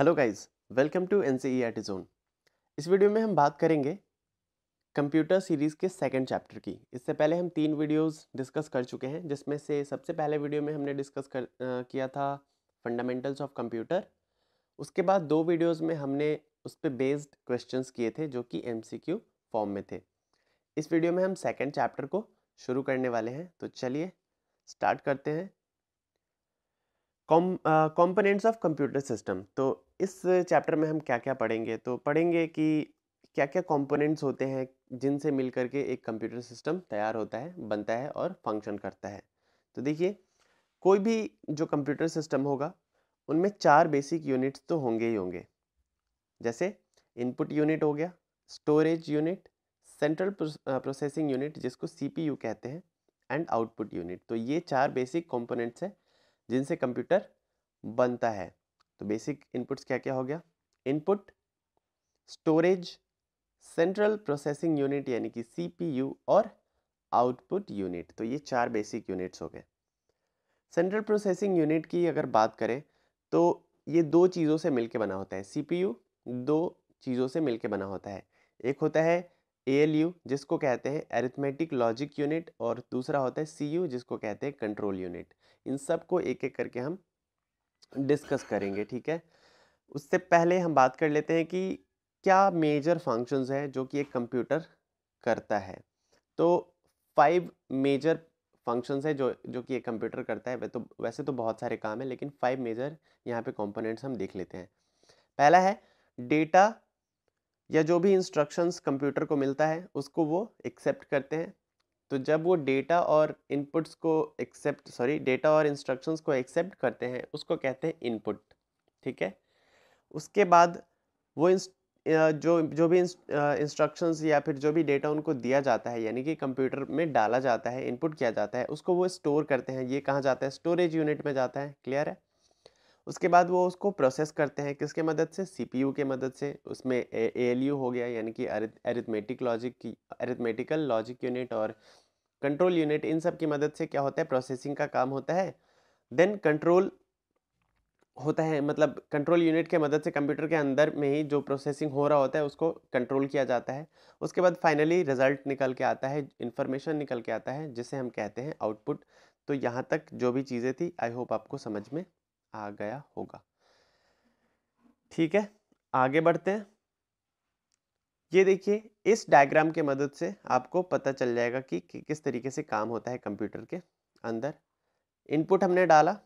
hello guys welcome to N C E zone इस video में हम बात करेंगे कंप्यूटर सीरीज़ के सेकंड चैप्टर की इससे पहले हम तीन वीडियोस डिस्कस कर चुके हैं जिसमें से सबसे पहले वीडियो में हमने डिस्कस कर आ, किया था फंडामेंटल्स ऑफ कंप्यूटर उसके बाद दो वीडियोस में हमने उस पर बेस्ड क्वेश्चंस किए थे जो कि एम फॉर्म में थे इस वीडियो में हम सेकेंड चैप्टर को शुरू करने वाले हैं तो चलिए स्टार्ट करते हैं कॉम्पोनेंट्स ऑफ कंप्यूटर सिस्टम तो इस चैप्टर में हम क्या क्या पढ़ेंगे तो पढ़ेंगे कि क्या क्या कंपोनेंट्स होते हैं जिनसे मिल करके एक कंप्यूटर सिस्टम तैयार होता है बनता है और फंक्शन करता है तो देखिए कोई भी जो कंप्यूटर सिस्टम होगा उनमें चार बेसिक यूनिट्स तो होंगे ही होंगे जैसे इनपुट यूनिट हो गया storage unit central processing unit जिसको सीपीयू कहते हैं एंड आउटपुट यूनिट तो ये चार बेसिक कंपोनेंट्स हैं जिनसे कंप्यूटर बनता है तो बेसिक इनपुट्स क्या क्या हो गया input storage central processing unit यानी कि सीपीयू और आउटपुट यूनिट तो ये चार बेसिक यूनिट्स हो गए सेंट्रल प्रोसेसिंग यूनिट की अगर बात करें तो ये दो चीज़ों से मिलके बना होता है सीपीयू दो चीज़ों से मिलके बना होता है एक होता है एएलयू जिसको कहते हैं एरिथमेटिक लॉजिक यूनिट और दूसरा होता है सीयू जिसको कहते हैं कंट्रोल यूनिट इन सब को एक एक करके हम डिस्कस करेंगे ठीक है उससे पहले हम बात कर लेते हैं कि क्या मेजर फंक्शंस हैं जो कि एक कंप्यूटर करता है तो फाइव मेजर फंक्शंस है जो जो कि एक कंप्यूटर करता है वै तो वैसे तो बहुत सारे काम है लेकिन फाइव मेजर यहाँ पे कंपोनेंट्स हम देख लेते हैं पहला है डेटा या जो भी इंस्ट्रक्शंस कंप्यूटर को मिलता है उसको वो एक्सेप्ट करते हैं तो जब वो डेटा और इनपुट्स को एक्सेप्ट सॉरी डेटा और इंस्ट्रक्शंस को एक्सेप्ट करते हैं उसको कहते हैं इनपुट ठीक है उसके बाद वो जो जो भी इंस्ट्रक्शंस या फिर जो भी डेटा उनको दिया जाता है यानी कि कंप्यूटर में डाला जाता है इनपुट किया जाता है उसको वो स्टोर करते हैं ये कहाँ जाता है स्टोरेज यूनिट में जाता है क्लियर है उसके बाद वो उसको प्रोसेस करते हैं किसके मदद से सीपीयू के मदद से उसमें ए हो गया यानी कि अरिथमेटिक लॉजिक की अरिथमेटिकल लॉजिक यूनिट और कंट्रोल यूनिट इन सब की मदद से क्या होता है प्रोसेसिंग का काम होता है देन कंट्रोल होता है मतलब कंट्रोल यूनिट के मदद से कंप्यूटर के अंदर में ही जो प्रोसेसिंग हो रहा होता है उसको कंट्रोल किया जाता है उसके बाद फाइनली रिजल्ट निकल के आता है इन्फॉर्मेशन निकल के आता है जिसे हम कहते हैं आउटपुट तो यहाँ तक जो भी चीज़ें थी आई होप आपको समझ में आ गया होगा ठीक है आगे बढ़ते हैं ये देखिए इस डायग्राम के मदद से आपको पता चल जाएगा कि, कि किस तरीके से काम होता है कंप्यूटर के अंदर इनपुट हमने डाला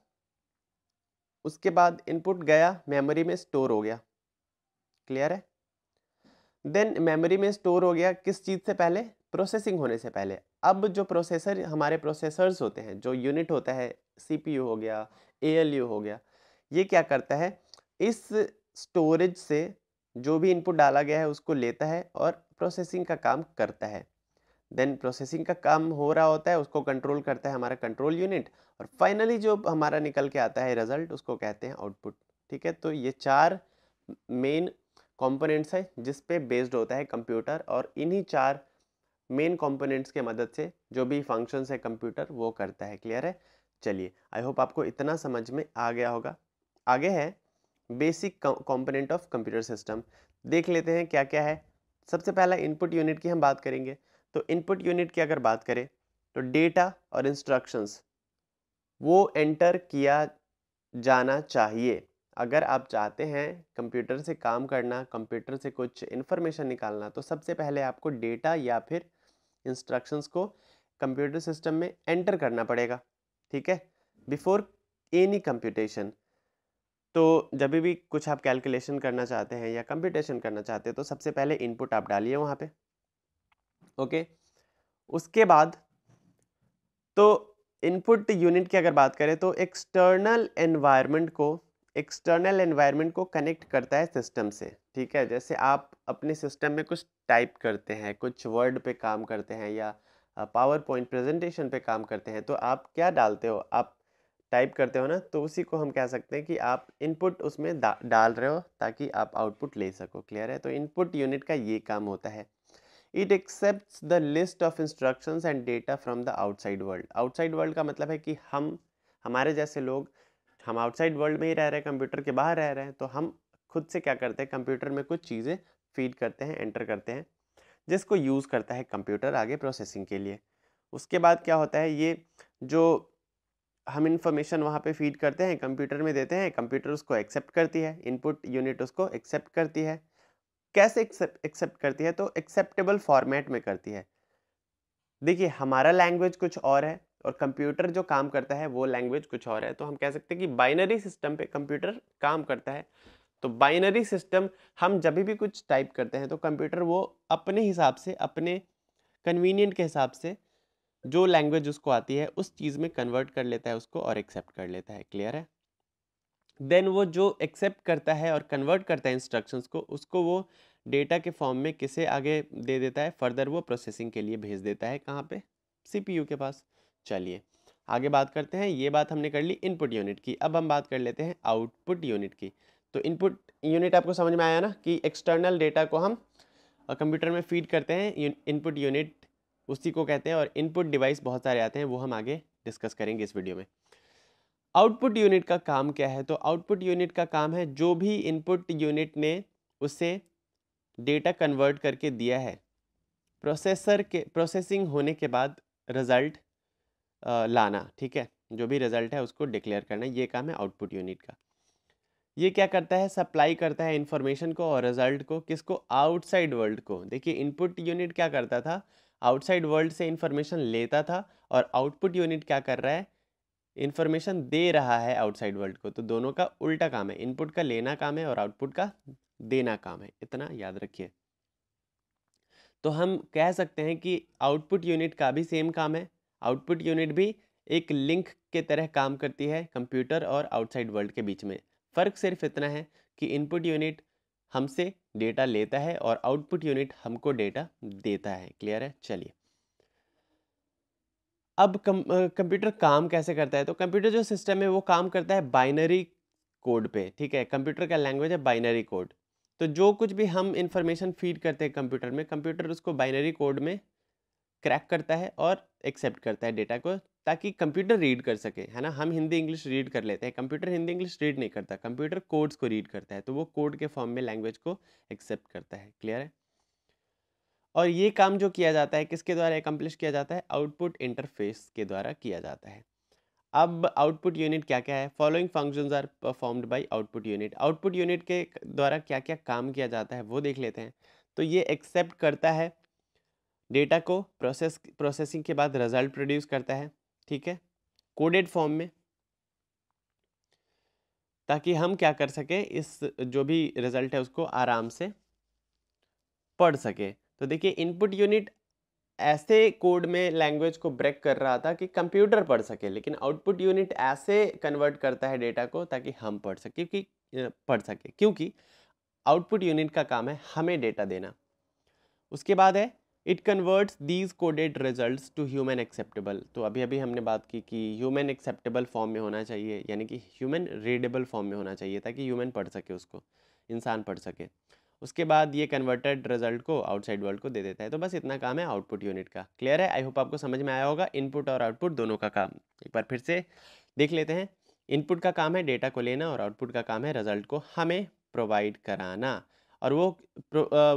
उसके बाद इनपुट गया मेमोरी में स्टोर हो गया क्लियर है देन मेमोरी में स्टोर हो गया किस चीज़ से पहले प्रोसेसिंग होने से पहले अब जो प्रोसेसर हमारे प्रोसेसर्स होते हैं जो यूनिट होता है सीपीयू हो गया एएलयू हो गया ये क्या करता है इस स्टोरेज से जो भी इनपुट डाला गया है उसको लेता है और प्रोसेसिंग का काम करता है देन प्रोसेसिंग का काम हो रहा होता है उसको कंट्रोल करता है हमारा कंट्रोल यूनिट और फाइनली जो हमारा निकल के आता है रिजल्ट उसको कहते हैं आउटपुट ठीक है तो ये चार मेन कंपोनेंट्स है जिस पे बेस्ड होता है कंप्यूटर और इन्हीं चार मेन कंपोनेंट्स के मदद से जो भी फंक्शंस है कंप्यूटर वो करता है क्लियर है चलिए आई होप आपको इतना समझ में आ गया होगा आगे है basic component of computer system देख लेते हैं क्या क्या है सबसे पहला इनपुट यूनिट की हम बात करेंगे तो इनपुट यूनिट की अगर बात करें तो डेटा और इंस्ट्रक्शंस वो एंटर किया जाना चाहिए अगर आप चाहते हैं कंप्यूटर से काम करना कंप्यूटर से कुछ इन्फॉर्मेशन निकालना तो सबसे पहले आपको डेटा या फिर इंस्ट्रक्शंस को कंप्यूटर सिस्टम में एंटर करना पड़ेगा ठीक है बिफोर एनी कंप्यूटेशन तो जब भी कुछ आप कैलकुलेशन करना चाहते हैं या कंप्यूटेशन करना चाहते हैं तो सबसे पहले इनपुट आप डालिए वहाँ पर ओके उसके बाद तो इनपुट यूनिट की अगर बात करें तो एक्सटर्नल एनवायरनमेंट को एक्सटर्नल एनवायरनमेंट को कनेक्ट करता है सिस्टम से ठीक है जैसे आप अपने सिस्टम में कुछ टाइप करते हैं कुछ वर्ड पे काम करते हैं या पावर पॉइंट प्रेजेंटेशन पे काम करते हैं तो आप क्या डालते हो आप टाइप करते हो ना तो उसी को हम कह सकते हैं कि आप इनपुट उसमें डाल रहे हो ताकि आप आउटपुट ले सको क्लियर है तो इनपुट यूनिट का ये काम होता है it accept the list of instructions and data from the outside world outside world का मतलब है कि हम हमारे जैसे लोग हम आउटसाइड वर्ल्ड में ही रह रहे हैं कंप्यूटर के बाहर रह रहे हैं तो हम खुद से क्या करते हैं कंप्यूटर में कुछ चीज़ें फीड करते हैं एंटर करते हैं जिसको यूज़ करता है कंप्यूटर आगे प्रोसेसिंग के लिए उसके बाद क्या होता है ये जो हम इन्फॉर्मेशन वहाँ पे फीड करते हैं कंप्यूटर में देते हैं कंप्यूटर उसको एक्सेप्ट करती है इनपुट यूनिट उसको एक्सेप्ट करती है कैसे एक्सेप्ट करती है तो एक्सेप्टेबल फॉर्मेट में करती है देखिए हमारा लैंग्वेज कुछ और है और कंप्यूटर जो काम करता है वो लैंग्वेज कुछ और है तो हम कह सकते हैं कि बाइनरी सिस्टम पे कंप्यूटर काम करता है तो बाइनरी सिस्टम हम जब भी कुछ टाइप करते हैं तो कंप्यूटर वो अपने हिसाब से अपने कन्वीनियंट के हिसाब से जो लैंग्वेज उसको आती है उस चीज़ में कन्वर्ट कर लेता है उसको और एक्सेप्ट कर लेता है क्लियर है देन वो जो एक्सेप्ट करता है और कन्वर्ट करता है इंस्ट्रक्शंस को उसको वो डेटा के फॉर्म में किसे आगे दे देता है फर्दर वो प्रोसेसिंग के लिए भेज देता है कहाँ पे सीपीयू के पास चलिए आगे बात करते हैं ये बात हमने कर ली इनपुट यूनिट की अब हम बात कर लेते हैं आउटपुट यूनिट की तो इनपुट यूनिट आपको समझ में आया ना कि एक्सटर्नल डेटा को हम कंप्यूटर में फीड करते हैं इनपुट यूनिट उसी को कहते हैं और इनपुट डिवाइस बहुत सारे आते हैं वो हम आगे डिस्कस करेंगे इस वीडियो में आउटपुट यूनिट का काम क्या है तो आउटपुट यूनिट का काम है जो भी इनपुट यूनिट ने उसे डेटा कन्वर्ट करके दिया है प्रोसेसर के प्रोसेसिंग होने के बाद रिजल्ट लाना ठीक है जो भी रिजल्ट है उसको डिक्लेयर करना ये काम है आउटपुट यूनिट का ये क्या करता है सप्लाई करता है इन्फॉर्मेशन को और रिजल्ट को किसको आउटसाइड वर्ल्ड को देखिए इनपुट यूनिट क्या करता था आउटसाइड वर्ल्ड से इन्फॉर्मेशन लेता था और आउटपुट यूनिट क्या कर रहा है इन्फॉर्मेशन दे रहा है आउटसाइड वर्ल्ड को तो दोनों का उल्टा काम है इनपुट का लेना काम है और आउटपुट का देना काम है इतना याद रखिए तो हम कह सकते हैं कि आउटपुट यूनिट का भी सेम काम है आउटपुट यूनिट भी एक लिंक के तरह काम करती है कंप्यूटर और आउटसाइड वर्ल्ड के बीच में फ़र्क सिर्फ इतना है कि इनपुट यूनिट हमसे डेटा लेता है और आउटपुट यूनिट हमको डेटा देता है क्लियर है चलिए अब कम कंप्यूटर काम कैसे करता है तो कंप्यूटर जो सिस्टम है वो काम करता है बाइनरी कोड पे ठीक है कंप्यूटर का लैंग्वेज है बाइनरी कोड तो जो कुछ भी हम इंफॉर्मेशन फीड करते हैं कंप्यूटर में कंप्यूटर उसको बाइनरी कोड में क्रैक करता है और एक्सेप्ट करता है डेटा को ताकि कंप्यूटर रीड कर सके है ना हम हिंदी इंग्लिश रीड कर लेते हैं कंप्यूटर हिंदी इंग्लिश रीड नहीं करता कंप्यूटर कोड्स को रीड करता है तो वो कोड के फॉर्म में लैंग्वेज को एक्सेप्ट करता है क्लियर है और ये काम जो किया जाता है किसके द्वारा एकम्प्लिश किया जाता है आउटपुट इंटरफेस के द्वारा किया जाता है अब आउटपुट यूनिट क्या क्या है following functions are performed by output unit output unit के द्वारा क्या क्या काम किया जाता है वो देख लेते हैं तो ये एक्सेप्ट करता है डेटा को प्रोसेस प्रोसेसिंग के बाद रिजल्ट प्रोड्यूस करता है ठीक है कोडेड फॉर्म में ताकि हम क्या कर सकें इस जो भी रिजल्ट है उसको आराम से पढ़ सके तो देखिए इनपुट यूनिट ऐसे कोड में लैंग्वेज को ब्रेक कर रहा था कि कंप्यूटर पढ़ सके लेकिन आउटपुट यूनिट ऐसे कन्वर्ट करता है डेटा को ताकि हम पढ़ सके क्योंकि पढ़ सके क्योंकि आउटपुट यूनिट का काम है हमें डेटा देना उसके बाद है it converts these coded results to human acceptable तो अभी अभी हमने बात की कि ह्यूमन एक्सेप्टेबल फॉर्म में होना चाहिए यानी कि ह्यूमन रीडेबल फॉर्म में होना चाहिए ताकि ह्यूमन पढ़ सके उसको इंसान पढ़ सके उसके बाद ये कन्वर्टेड रिजल्ट को आउटसाइड वर्ल्ड को दे देता है तो बस इतना काम है आउटपुट यूनिट का क्लियर है आई होप आपको समझ में आया होगा इनपुट और आउटपुट दोनों का काम एक बार फिर से देख लेते हैं इनपुट का काम है डेटा को लेना और आउटपुट का काम है रिजल्ट को हमें प्रोवाइड कराना और वो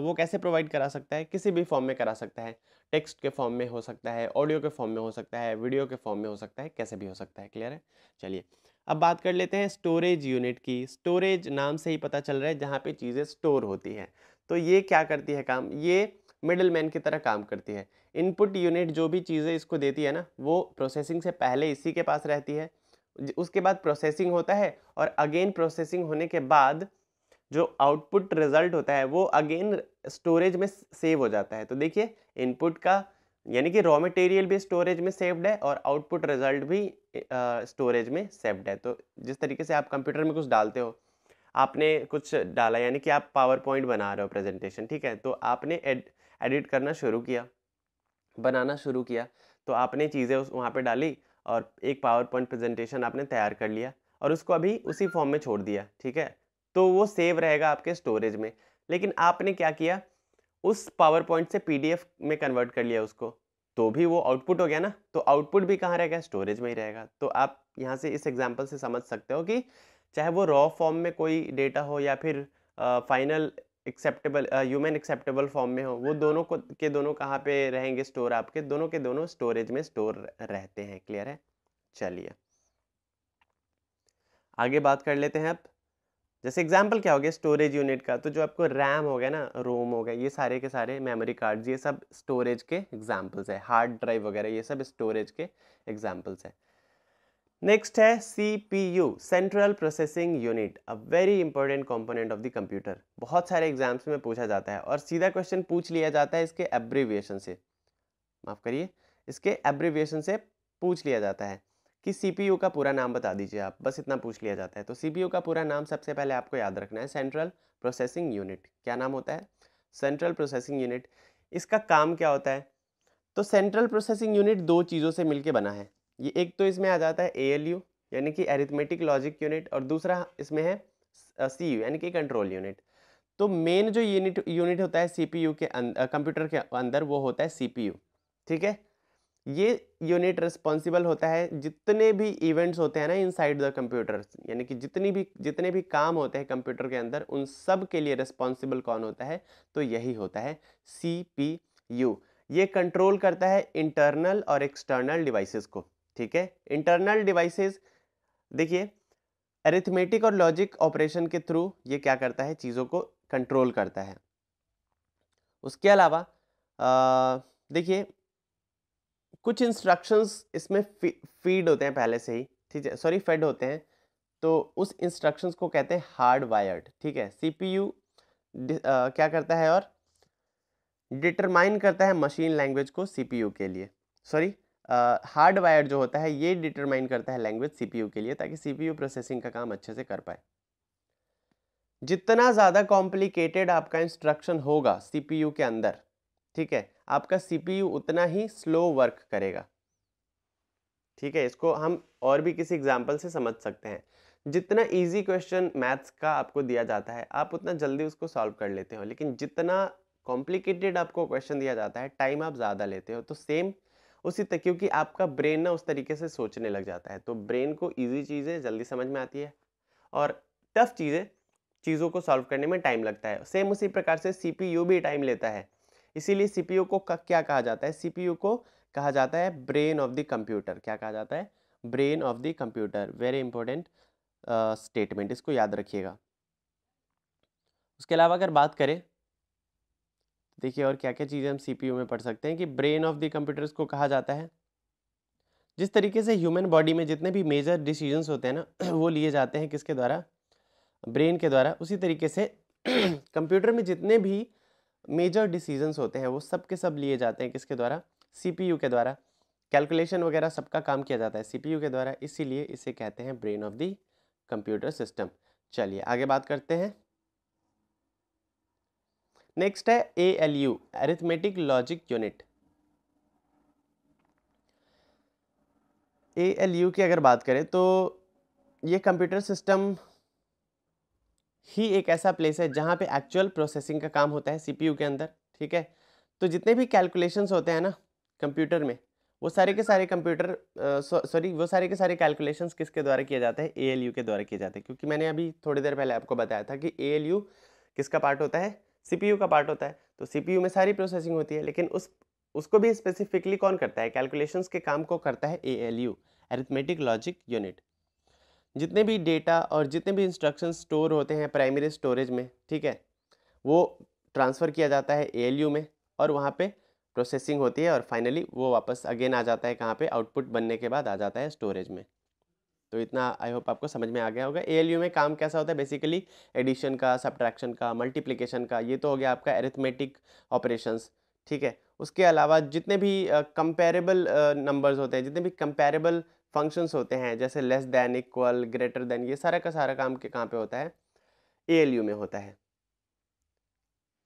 वो कैसे प्रोवाइड करा सकता है किसी भी फॉर्म में करा सकता है टेक्स्ट के फॉर्म में हो सकता है ऑडियो के फॉर्म में हो सकता है वीडियो के फॉर्म में हो सकता है कैसे भी हो सकता है क्लियर है चलिए अब बात कर लेते हैं स्टोरेज यूनिट की स्टोरेज नाम से ही पता चल रहा है जहाँ पे चीज़ें स्टोर होती हैं तो ये क्या करती है काम ये मिडल मैन की तरह काम करती है इनपुट यूनिट जो भी चीज़ें इसको देती है ना वो प्रोसेसिंग से पहले इसी के पास रहती है उसके बाद प्रोसेसिंग होता है और अगेन प्रोसेसिंग होने के बाद जो आउटपुट रिजल्ट होता है वो अगेन स्टोरेज में सेव हो जाता है तो देखिए इनपुट का यानी कि रॉ मटेरियल भी स्टोरेज में सेव्ड है और आउटपुट रिजल्ट भी स्टोरेज में सेव्ड है तो जिस तरीके से आप कंप्यूटर में कुछ डालते हो आपने कुछ डाला यानी कि आप पावर पॉइंट बना रहे हो प्रेजेंटेशन ठीक है तो आपने एडिट करना शुरू किया बनाना शुरू किया तो आपने चीज़ें उस वहाँ पर डाली और एक पावर पॉइंट प्रेजेंटेशन आपने तैयार कर लिया और उसको अभी उसी फॉर्म में छोड़ दिया ठीक है तो वो सेव रहेगा आपके स्टोरेज में लेकिन आपने क्या किया उस पावर पॉइंट से पी में कन्वर्ट कर लिया उसको तो भी वो आउटपुट हो गया ना तो आउटपुट भी कहाँ रहेगा स्टोरेज में ही रहेगा तो आप यहाँ से इस एग्जाम्पल से समझ सकते हो कि चाहे वो रॉ फॉर्म में कोई डेटा हो या फिर final acceptable human acceptable form में हो वो दोनों को के दोनों कहाँ पे रहेंगे स्टोर आपके दोनों के दोनों स्टोरेज में स्टोर रहते हैं क्लियर है चलिए आगे बात कर लेते हैं आप जैसे एग्जाम्पल क्या हो गया स्टोरेज यूनिट का तो जो आपको रैम हो गया ना रोम हो गया ये सारे के सारे मेमोरी कार्ड्स ये सब स्टोरेज के एग्जाम्पल्स है हार्ड ड्राइव वगैरह ये सब स्टोरेज के एग्जाम्पल्स है नेक्स्ट है C P U central processing unit a very important component of the computer बहुत सारे एग्जाम्स में पूछा जाता है और सीधा क्वेश्चन पूछ लिया जाता है इसके एब्रीविएशन से माफ़ करिए इसके एब्रीविएशन से पूछ लिया जाता है कि सीपीयू का पूरा नाम बता दीजिए आप बस इतना पूछ लिया जाता है तो सीपीयू का पूरा नाम सबसे पहले आपको याद रखना है सेंट्रल प्रोसेसिंग यूनिट क्या नाम होता है सेंट्रल प्रोसेसिंग यूनिट इसका काम क्या होता है तो सेंट्रल प्रोसेसिंग यूनिट दो चीज़ों से मिलकर बना है ये एक तो इसमें आ जाता है ए यानी कि एरिथमेटिक लॉजिक यूनिट और दूसरा इसमें है सी यू यानी कि कंट्रोल यूनिट तो मेन जो यूनिट यूनिट होता है सीपीयू के कंप्यूटर अं-, के अंदर वो होता है सीपीयू ठीक है ये यूनिट रिस्पॉन्सिबल होता है जितने भी इवेंट्स होते हैं ना इनसाइड द कंप्यूटर यानी कि जितनी भी जितने भी काम होते हैं कंप्यूटर के अंदर उन सब के लिए रिस्पॉन्सिबल कौन होता है तो यही होता है सी पी यू ये कंट्रोल करता है इंटरनल और एक्सटर्नल डिवाइसेस को ठीक है इंटरनल डिवाइसेस देखिए एरिथमेटिक और लॉजिक ऑपरेशन के थ्रू ये क्या करता है चीज़ों को कंट्रोल करता है उसके अलावा देखिए कुछ इंस्ट्रक्शंस इसमें फीड होते हैं पहले से ही ठीक है सॉरी फेड होते हैं तो उस इंस्ट्रक्शंस को कहते हैं हार्ड वायर्ड ठीक है सीपीयू क्या करता है और डिटरमाइन करता है मशीन लैंग्वेज को सीपीयू के लिए सॉरी हार्ड वायर्ड जो होता है ये डिटरमाइन करता है लैंग्वेज सीपीयू के लिए ताकि सीपीयू प्रोसेसिंग का काम अच्छे से कर पाए जितना ज़्यादा कॉम्प्लिकेटेड आपका इंस्ट्रक्शन होगा सीपीयू के अंदर ठीक है आपका सीपीयू उतना ही स्लो वर्क करेगा ठीक है इसको हम और भी किसी एग्जाम्पल से समझ सकते हैं जितना इजी क्वेश्चन मैथ्स का आपको दिया जाता है आप उतना जल्दी उसको सॉल्व कर लेते हो लेकिन जितना कॉम्प्लिकेटेड आपको क्वेश्चन दिया जाता है टाइम आप ज़्यादा लेते हो तो सेम उसी तक क्योंकि आपका ब्रेन ना उस तरीके से सोचने लग जाता है तो ब्रेन को ईजी चीज़ें जल्दी समझ में आती है और टफ चीज़ें चीज़ों को सॉल्व करने में टाइम लगता है सेम उसी प्रकार से सी भी टाइम लेता है इसीलिए सीपीयू को क्या कहा जाता है सीपीयू को कहा जाता है ब्रेन ऑफ द कंप्यूटर क्या कहा जाता है brain of the computer very important statement इसको याद रखिएगा उसके अलावा अगर बात करें देखिए और क्या क्या चीज़ें हम सीपीयू में पढ़ सकते हैं कि ब्रेन ऑफ द कंप्यूटर को कहा जाता है जिस तरीके से ह्यूमन बॉडी में जितने भी मेजर डिसीजंस होते हैं ना वो लिए जाते हैं किसके द्वारा ब्रेन के द्वारा उसी तरीके से कंप्यूटर में जितने भी मेजर डिसीजंस होते हैं वो सब के सब लिए जाते हैं किसके द्वारा सीपीयू के द्वारा कैलकुलेशन वगैरह सबका काम किया जाता है सीपीयू के द्वारा इसीलिए इसे कहते हैं brain of the computer system चलिए आगे बात करते हैं नेक्स्ट है A L U arithmetic logic unit A L U की अगर बात करें तो ये कंप्यूटर सिस्टम ही एक ऐसा प्लेस है जहाँ पे एक्चुअल प्रोसेसिंग का काम होता है सीपीयू के अंदर ठीक है तो जितने भी कैलकुलेशंस होते हैं ना कंप्यूटर में वो सारे के सारे कंप्यूटर सॉरी वो सारे के सारे कैलकुलेशंस किसके द्वारा किए जाते हैं ए के द्वारा किए जाते हैं क्योंकि मैंने अभी थोड़ी देर पहले आपको बताया था कि ए किसका पार्ट होता है सी का पार्ट होता है तो सी में सारी प्रोसेसिंग होती है लेकिन उस उसको भी स्पेसिफिकली कौन करता है कैलकुलेशंस के काम को करता है A L U logic unit जितने भी डेटा और जितने भी इंस्ट्रक्शन स्टोर होते हैं प्राइमरी स्टोरेज में ठीक है वो ट्रांसफ़र किया जाता है ए में और वहाँ पे प्रोसेसिंग होती है और फाइनली वो वापस अगेन आ जाता है कहाँ पे आउटपुट बनने के बाद आ जाता है स्टोरेज में तो इतना आई होप आपको समझ में आ गया होगा ए में काम कैसा होता है बेसिकली एडिशन का सब्ट्रैक्शन का मल्टीप्लीकेशन का ये तो हो गया आपका एरिथमेटिक ऑपरेशन ठीक है उसके अलावा जितने भी कंपेरेबल uh, नंबर्स uh, होते हैं जितने भी कंपेरेबल uh, फंक्शंस होते हैं जैसे less than equal greater than ये सारा का सारा काम के कहाँ पे होता है ए में होता है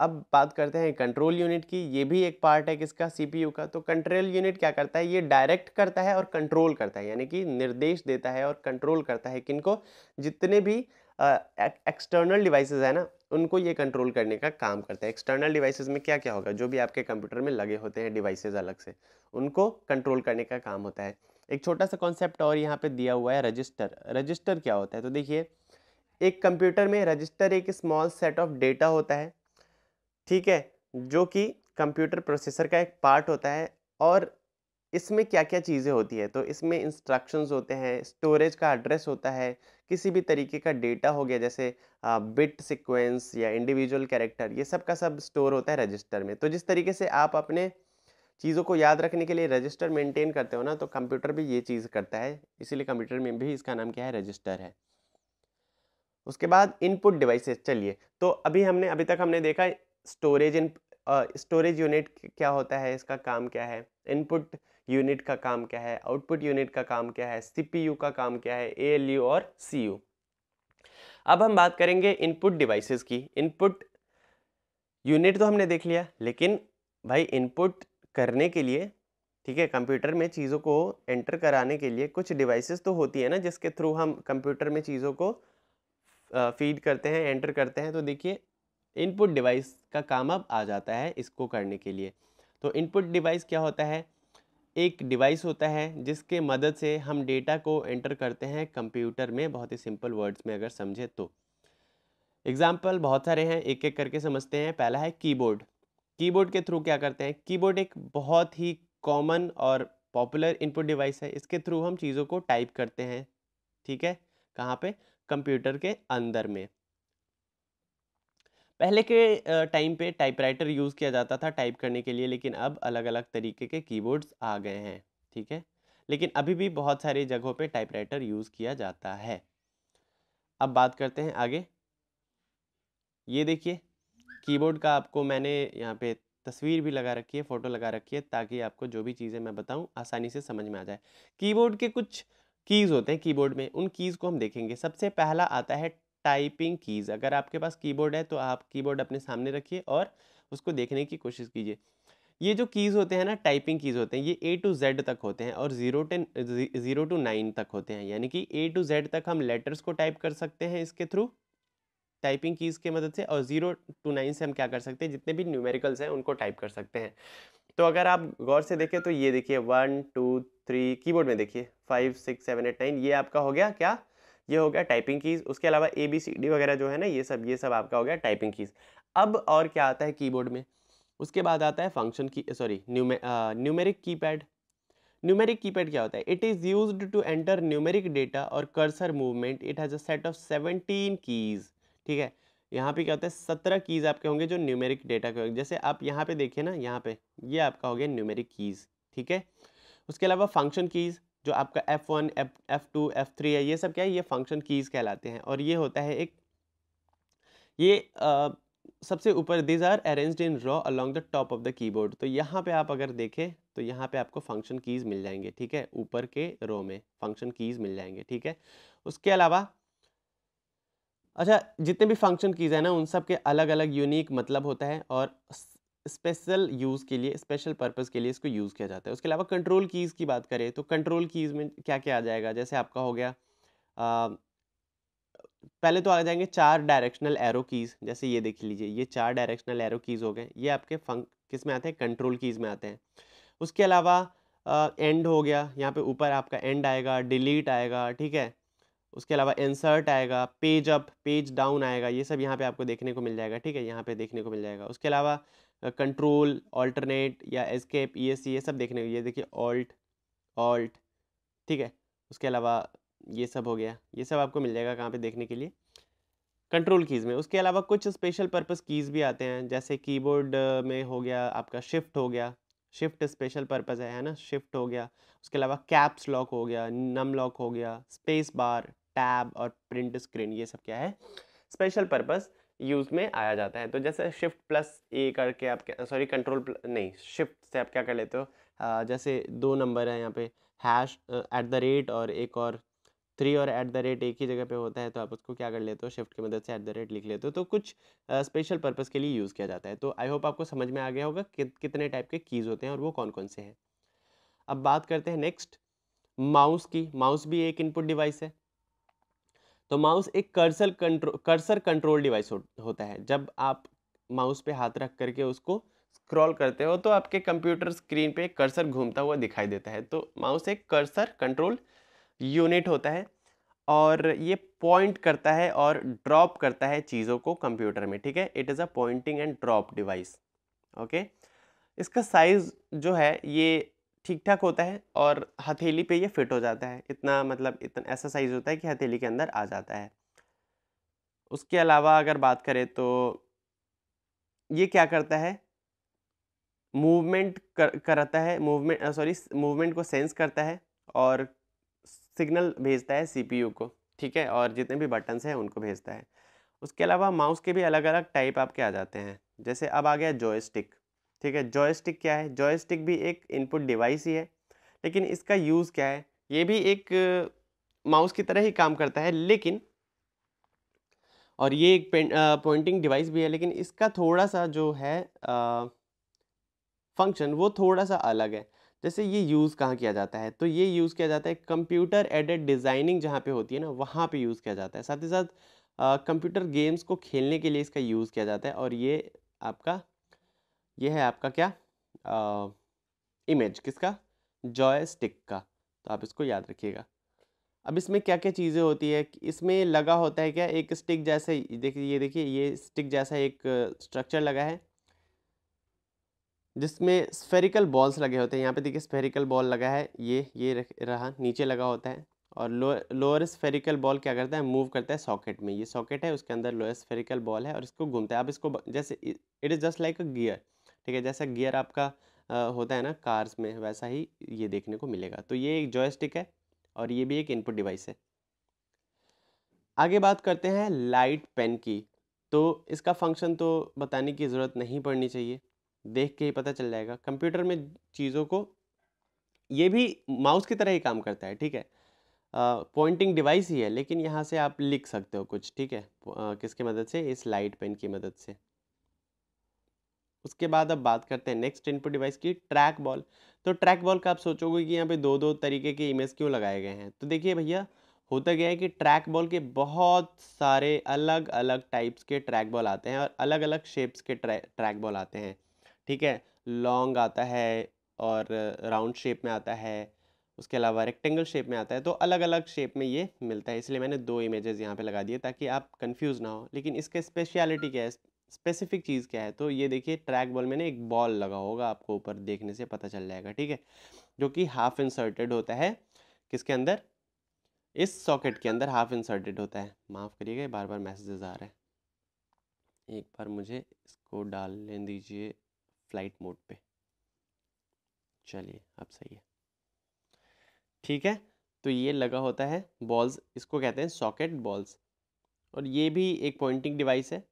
अब बात करते हैं कंट्रोल यूनिट की ये भी एक पार्ट है किसका सीपीयू का तो कंट्रोल यूनिट क्या करता है ये डायरेक्ट करता है और कंट्रोल करता है यानी कि निर्देश देता है और कंट्रोल करता है किनको जितने भी एक्सटर्नल डिवाइसेस है ना उनको ये कंट्रोल करने का काम करता है एक्सटर्नल डिवाइसेस में क्या क्या होगा जो भी आपके कंप्यूटर में लगे होते हैं डिवाइसेस अलग से उनको कंट्रोल करने का काम होता है एक छोटा सा कॉन्सेप्ट और यहाँ पे दिया हुआ है रजिस्टर रजिस्टर क्या होता है तो देखिए एक कंप्यूटर में रजिस्टर एक स्मॉल सेट ऑफ डेटा होता है ठीक है जो कि कंप्यूटर प्रोसेसर का एक पार्ट होता है और इसमें क्या क्या चीज़ें होती है तो इसमें इंस्ट्रक्शंस होते हैं स्टोरेज का एड्रेस होता है किसी भी तरीके का डेटा हो गया जैसे बिट सीक्वेंस या इंडिविजुअल कैरेक्टर ये सब का सब स्टोर होता है रजिस्टर में तो जिस तरीके से आप अपने चीज़ों को याद रखने के लिए रजिस्टर मेंटेन करते हो ना तो कंप्यूटर भी ये चीज़ करता है इसीलिए कंप्यूटर में भी इसका नाम क्या है रजिस्टर है उसके बाद इनपुट डिवाइसेस चलिए तो अभी हमने अभी तक हमने देखा स्टोरेज इन स्टोरेज यूनिट क्या होता है इसका काम क्या है इनपुट यूनिट का काम क्या है आउटपुट यूनिट का काम क्या है सी का काम क्या है ए और सी अब हम बात करेंगे इनपुट डिवाइसेस की इनपुट यूनिट तो हमने देख लिया लेकिन भाई इनपुट करने के लिए ठीक है कंप्यूटर में चीज़ों को एंटर कराने के लिए कुछ डिवाइसेस तो होती है ना जिसके थ्रू हम कंप्यूटर में चीज़ों को फीड करते हैं एंटर करते हैं तो देखिए इनपुट डिवाइस का काम अब आ जाता है इसको करने के लिए तो इनपुट डिवाइस क्या होता है एक डिवाइस होता है जिसके मदद से हम डेटा को एंटर करते हैं कंप्यूटर में बहुत ही सिंपल वर्ड्स में अगर समझे तो एग्ज़ाम्पल बहुत सारे हैं एक एक करके समझते हैं पहला है कीबोर्ड कीबोर्ड के थ्रू क्या करते हैं कीबोर्ड एक बहुत ही कॉमन और पॉपुलर इनपुट डिवाइस है इसके थ्रू हम चीज़ों को टाइप करते हैं ठीक है कहाँ पे कंप्यूटर के अंदर में पहले के टाइम पे टाइपराइटर यूज़ किया जाता था टाइप करने के लिए लेकिन अब अलग अलग तरीके के कीबोर्ड्स आ गए हैं ठीक है लेकिन अभी भी बहुत सारी जगहों पे टाइपराइटर यूज़ किया जाता है अब बात करते हैं आगे ये देखिए कीबोर्ड का आपको मैंने यहाँ पे तस्वीर भी लगा रखी है फ़ोटो लगा रखी है ताकि आपको जो भी चीज़ें मैं बताऊँ आसानी से समझ में आ जाए कीबोर्ड के कुछ कीज़ होते हैं कीबोर्ड में उन कीज़ को हम देखेंगे सबसे पहला आता है टाइपिंग कीज़ अगर आपके पास कीबोर्ड है तो आप कीबोर्ड अपने सामने रखिए और उसको देखने की कोशिश कीजिए ये जो कीज़ होते हैं ना टाइपिंग कीज़ होते हैं ये ए टू जेड तक होते हैं और zero ten zero to nine तक होते हैं यानी कि ए टू जेड तक हम लेटर्स को टाइप कर सकते हैं इसके थ्रू टाइपिंग कीज़ के मदद से और ज़ीरो टू नाइन से हम क्या कर सकते हैं जितने भी न्यूमेरिकल्स हैं उनको टाइप कर सकते हैं तो अगर आप गौर से देखें तो ये देखिए वन टू थ्री कीबोर्ड में देखिए five six seven eight nine ये आपका हो गया क्या ये हो गया टाइपिंग कीज़ उसके अलावा ए बी सी डी वगैरह जो है ना ये सब ये सब आपका हो गया टाइपिंग कीज़ अब और क्या आता है कीबोर्ड में उसके बाद आता है फंक्शन की sorry numeric keypad numeric keypad क्या होता है it is use to enter numeric data और cursor movement it has a set of seventeen keys ठीक है यहाँ पे क्या होता है सत्रह कीज़ आपके होंगे जो न्यूमेरिक डेटा के होंगे जैसे आप यहाँ पे देखिए ना यहाँ पे ये यह आपका हो गया न्यूमेरिक कीज़ ठीक है उसके अलावा फंक्शन कीज़ जो आपका F one F F two F three है ये सब क्या है ये फंक्शन कीज़ कहलाते हैं और ये होता है एक ये आ, सबसे ऊपर these are arrange in row along the top of the keyboard तो यहाँ पे आप अगर देखें तो यहाँ पे आपको फंक्शन कीज़ मिल जाएंगे ठीक है ऊपर के रो में फंक्शन कीज़ मिल जाएंगे ठीक है उसके अलावा अच्छा जितने भी फंक्शन कीज़ हैं ना उन सब के अलग अलग यूनिक मतलब होता है और स्पेशल यूज़ के लिए स्पेशल पर्पस के लिए इसको यूज़ किया जाता है उसके अलावा कंट्रोल कीज़ की बात करें तो कंट्रोल कीज़ में क्या क्या आ जाएगा जैसे आपका हो गया आ, पहले तो आ जाएंगे चार डायरेक्शनल एरो कीज़ जैसे ये देख लीजिए ये चार डायरेक्शनल एरो कीज़ हो गए ये आपके फंक किस में आते हैं कंट्रोल कीज़ में आते हैं उसके अलावा एंड हो गया यहाँ पे ऊपर आपका एंड आएगा डिलीट आएगा ठीक है उसके अलावा इंसर्ट आएगा पेज अप पेज डाउन आएगा ये सब यहाँ पे आपको देखने को मिल जाएगा ठीक है यहाँ पे देखने को मिल जाएगा उसके अलावा कंट्रोल ऑल्टरनेट या एस्केप ई एस ये सब देखने को ये देखिए ऑल्ट ऑल्ट ठीक है उसके अलावा ये सब हो गया ये सब आपको मिल जाएगा कहाँ पे देखने के लिए कंट्रोल कीज़ में उसके अलावा कुछ स्पेशल पर्पज़ कीज़ भी आते हैं जैसे कीबोर्ड में हो गया आपका शिफ्ट हो गया शिफ्ट स्पेशल पर्पज़ है है ना शिफ्ट हो गया उसके अलावा कैप्स लॉक हो गया नम लॉक हो गया स्पेस बार टैब और प्रिंट स्क्रीन ये सब क्या है स्पेशल पर्पज़ यूज़ में आया जाता है तो जैसे शिफ्ट प्लस ए करके आप सॉरी कंट्रोल नहीं शिफ्ट से आप क्या कर लेते हो आ, जैसे दो नंबर है यहाँ पे हैश एट द रेट और एक और थ्री और एट द रेट एक ही जगह पे होता है तो आप उसको क्या कर लेते हो शिफ्ट की मदद से एट द रेट लिख लेते हो तो कुछ स्पेशल पर्पज़ के लिए यूज़ किया जाता है तो आई होप आपको समझ में आ गया होगा कि, कितने टाइप के कीज़ होते हैं और वो कौन कौन से हैं अब बात करते हैं नेक्स्ट माउस की माउस भी एक इनपुट डिवाइस है तो माउस एक cursor control cursor control device हो, होता है जब आप माउस पे हाथ रख करके उसको स्क्रॉल करते हो तो आपके कंप्यूटर स्क्रीन पे कर्सर घूमता हुआ दिखाई देता है तो माउस एक कर्सर कंट्रोल यूनिट होता है और ये पॉइंट करता है और ड्रॉप करता है चीज़ों को कंप्यूटर में ठीक है it is a pointing and drop device okay इसका साइज़ जो है ये ठीक ठाक होता है और हथेली पे ये फिट हो जाता है इतना मतलब इतना ऐसा साइज़ होता है कि हथेली के अंदर आ जाता है उसके अलावा अगर बात करें तो ये क्या करता है मूवमेंट कर कराता है मूवमेंट सॉरी मूवमेंट को सेंस करता है और सिग्नल भेजता है सीपीयू को ठीक है और जितने भी बटन्स हैं उनको भेजता है उसके अलावा माउस के भी अलग अलग टाइप आपके आ जाते हैं जैसे अब आ गया जॉयस्टिक ठीक है जॉयस्टिक क्या है जॉयस्टिक भी एक इनपुट डिवाइस ही है लेकिन इसका यूज़ क्या है ये भी एक माउस की तरह ही काम करता है लेकिन और ये एक पॉइंटिंग डिवाइस भी है लेकिन इसका थोड़ा सा जो है फंक्शन वो थोड़ा सा अलग है जैसे ये यूज़ कहाँ किया जाता है तो ये यूज़ किया जाता है कंप्यूटर एडेड डिज़ाइनिंग जहाँ पे होती है ना वहाँ पे यूज़ किया जाता है साथ ही साथ कंप्यूटर गेम्स को खेलने के लिए इसका यूज़ किया जाता है और ये आपका ये है आपका क्या इमेज इमेज किसका जॉय स्टिक का तो आप इसको याद रखिएगा अब इसमें क्या क्या चीज़ें होती है इसमें लगा होता है क्या एक स्टिक जैसे देखिए ये देखिए ये स्टिक जैसा एक स्ट्रक्चर लगा है जिसमें स्फेरिकल बॉल्स लगे होते हैं यहाँ पे देखिए स्फेरिकल बॉल लगा है ये ये रहा नीचे लगा होता है और लो लोअर स्फेरिकल बॉल क्या करता है मूव करता है सॉकेट में ये सॉकेट है उसके अंदर लोअर स्फेरिकल बॉल है और इसको घूमता है आप इसको जैसे it is just like a gear ठीक है जैसा गियर आपका होता है ना कार्स में वैसा ही ये देखने को मिलेगा तो ये एक जॉयस्टिक है और ये भी एक इनपुट डिवाइस है आगे बात करते हैं लाइट पेन की तो इसका फंक्शन तो बताने की ज़रूरत नहीं पड़नी चाहिए देख के ही पता चल जाएगा कंप्यूटर में चीज़ों को ये भी माउस की तरह ही काम करता है ठीक है पॉइंटिंग डिवाइस ही है लेकिन यहाँ से आप लिख सकते हो कुछ ठीक है uh, किसके मदद से इस लाइट पेन की मदद से उसके बाद अब बात करते हैं नेक्स्ट इनपुट डिवाइस की ट्रैक बॉल तो ट्रैक बॉल का आप सोचोगे कि यहाँ पे दो दो तरीके के इमेज क्यों लगाए गए हैं तो देखिए भैया होता गया है कि ट्रैक बॉल के बहुत सारे अलग अलग टाइप्स के ट्रैक बॉल आते हैं और अलग अलग शेप्स के ट्रै ट्रैक बॉल आते हैं ठीक है लॉन्ग आता है और राउंड शेप में आता है उसके अलावा रेक्टेंगल शेप में आता है तो अलग अलग शेप में ये मिलता है इसलिए मैंने दो इमेजेस यहाँ पे लगा दिए ताकि आप कंफ्यूज ना हो लेकिन इसके स्पेशलिटी क्या है स्पेसिफिक चीज़ क्या है तो ये देखिए ट्रैक बॉल में ना एक बॉल लगा होगा आपको ऊपर देखने से पता चल जाएगा ठीक है जो कि हाफ इंसर्टेड होता है किसके अंदर इस सॉकेट के अंदर हाफ इंसर्टेड होता है माफ़ करिएगा बार बार मैसेजेस आ रहे हैं एक बार मुझे इसको डाल ले दीजिए फ्लाइट मोड पे चलिए अब सही है ठीक है तो ये लगा होता है बॉल्स इसको कहते हैं सॉकेट बॉल्स और ये भी एक पॉइंटिंग डिवाइस है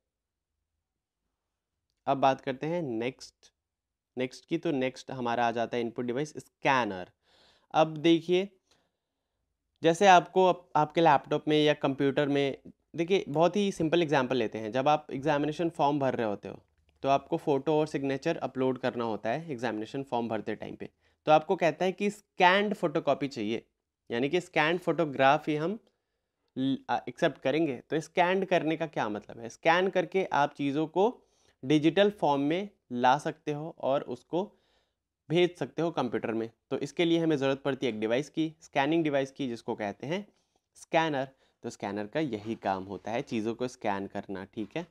अब बात करते हैं नेक्स्ट नेक्स्ट की तो नेक्स्ट हमारा आ जाता है इनपुट डिवाइस स्कैनर अब देखिए जैसे आपको आप, आपके लैपटॉप में या कंप्यूटर में देखिए बहुत ही सिंपल एग्जांपल लेते हैं जब आप एग्जामिनेशन फॉर्म भर रहे होते हो तो आपको फ़ोटो और सिग्नेचर अपलोड करना होता है एग्जामिनेशन फॉर्म भरते टाइम पे तो आपको कहता है कि स्कैंड फोटोकॉपी चाहिए यानी कि स्कैंड फोटोग्राफ ही हम एक्सेप्ट करेंगे तो स्कैंड करने का क्या मतलब है स्कैन करके आप चीज़ों को डिजिटल फॉर्म में ला सकते हो और उसको भेज सकते हो कंप्यूटर में तो इसके लिए हमें ज़रूरत पड़ती है एक डिवाइस की स्कैनिंग डिवाइस की जिसको कहते हैं स्कैनर तो स्कैनर का यही काम होता है चीज़ों को स्कैन करना ठीक है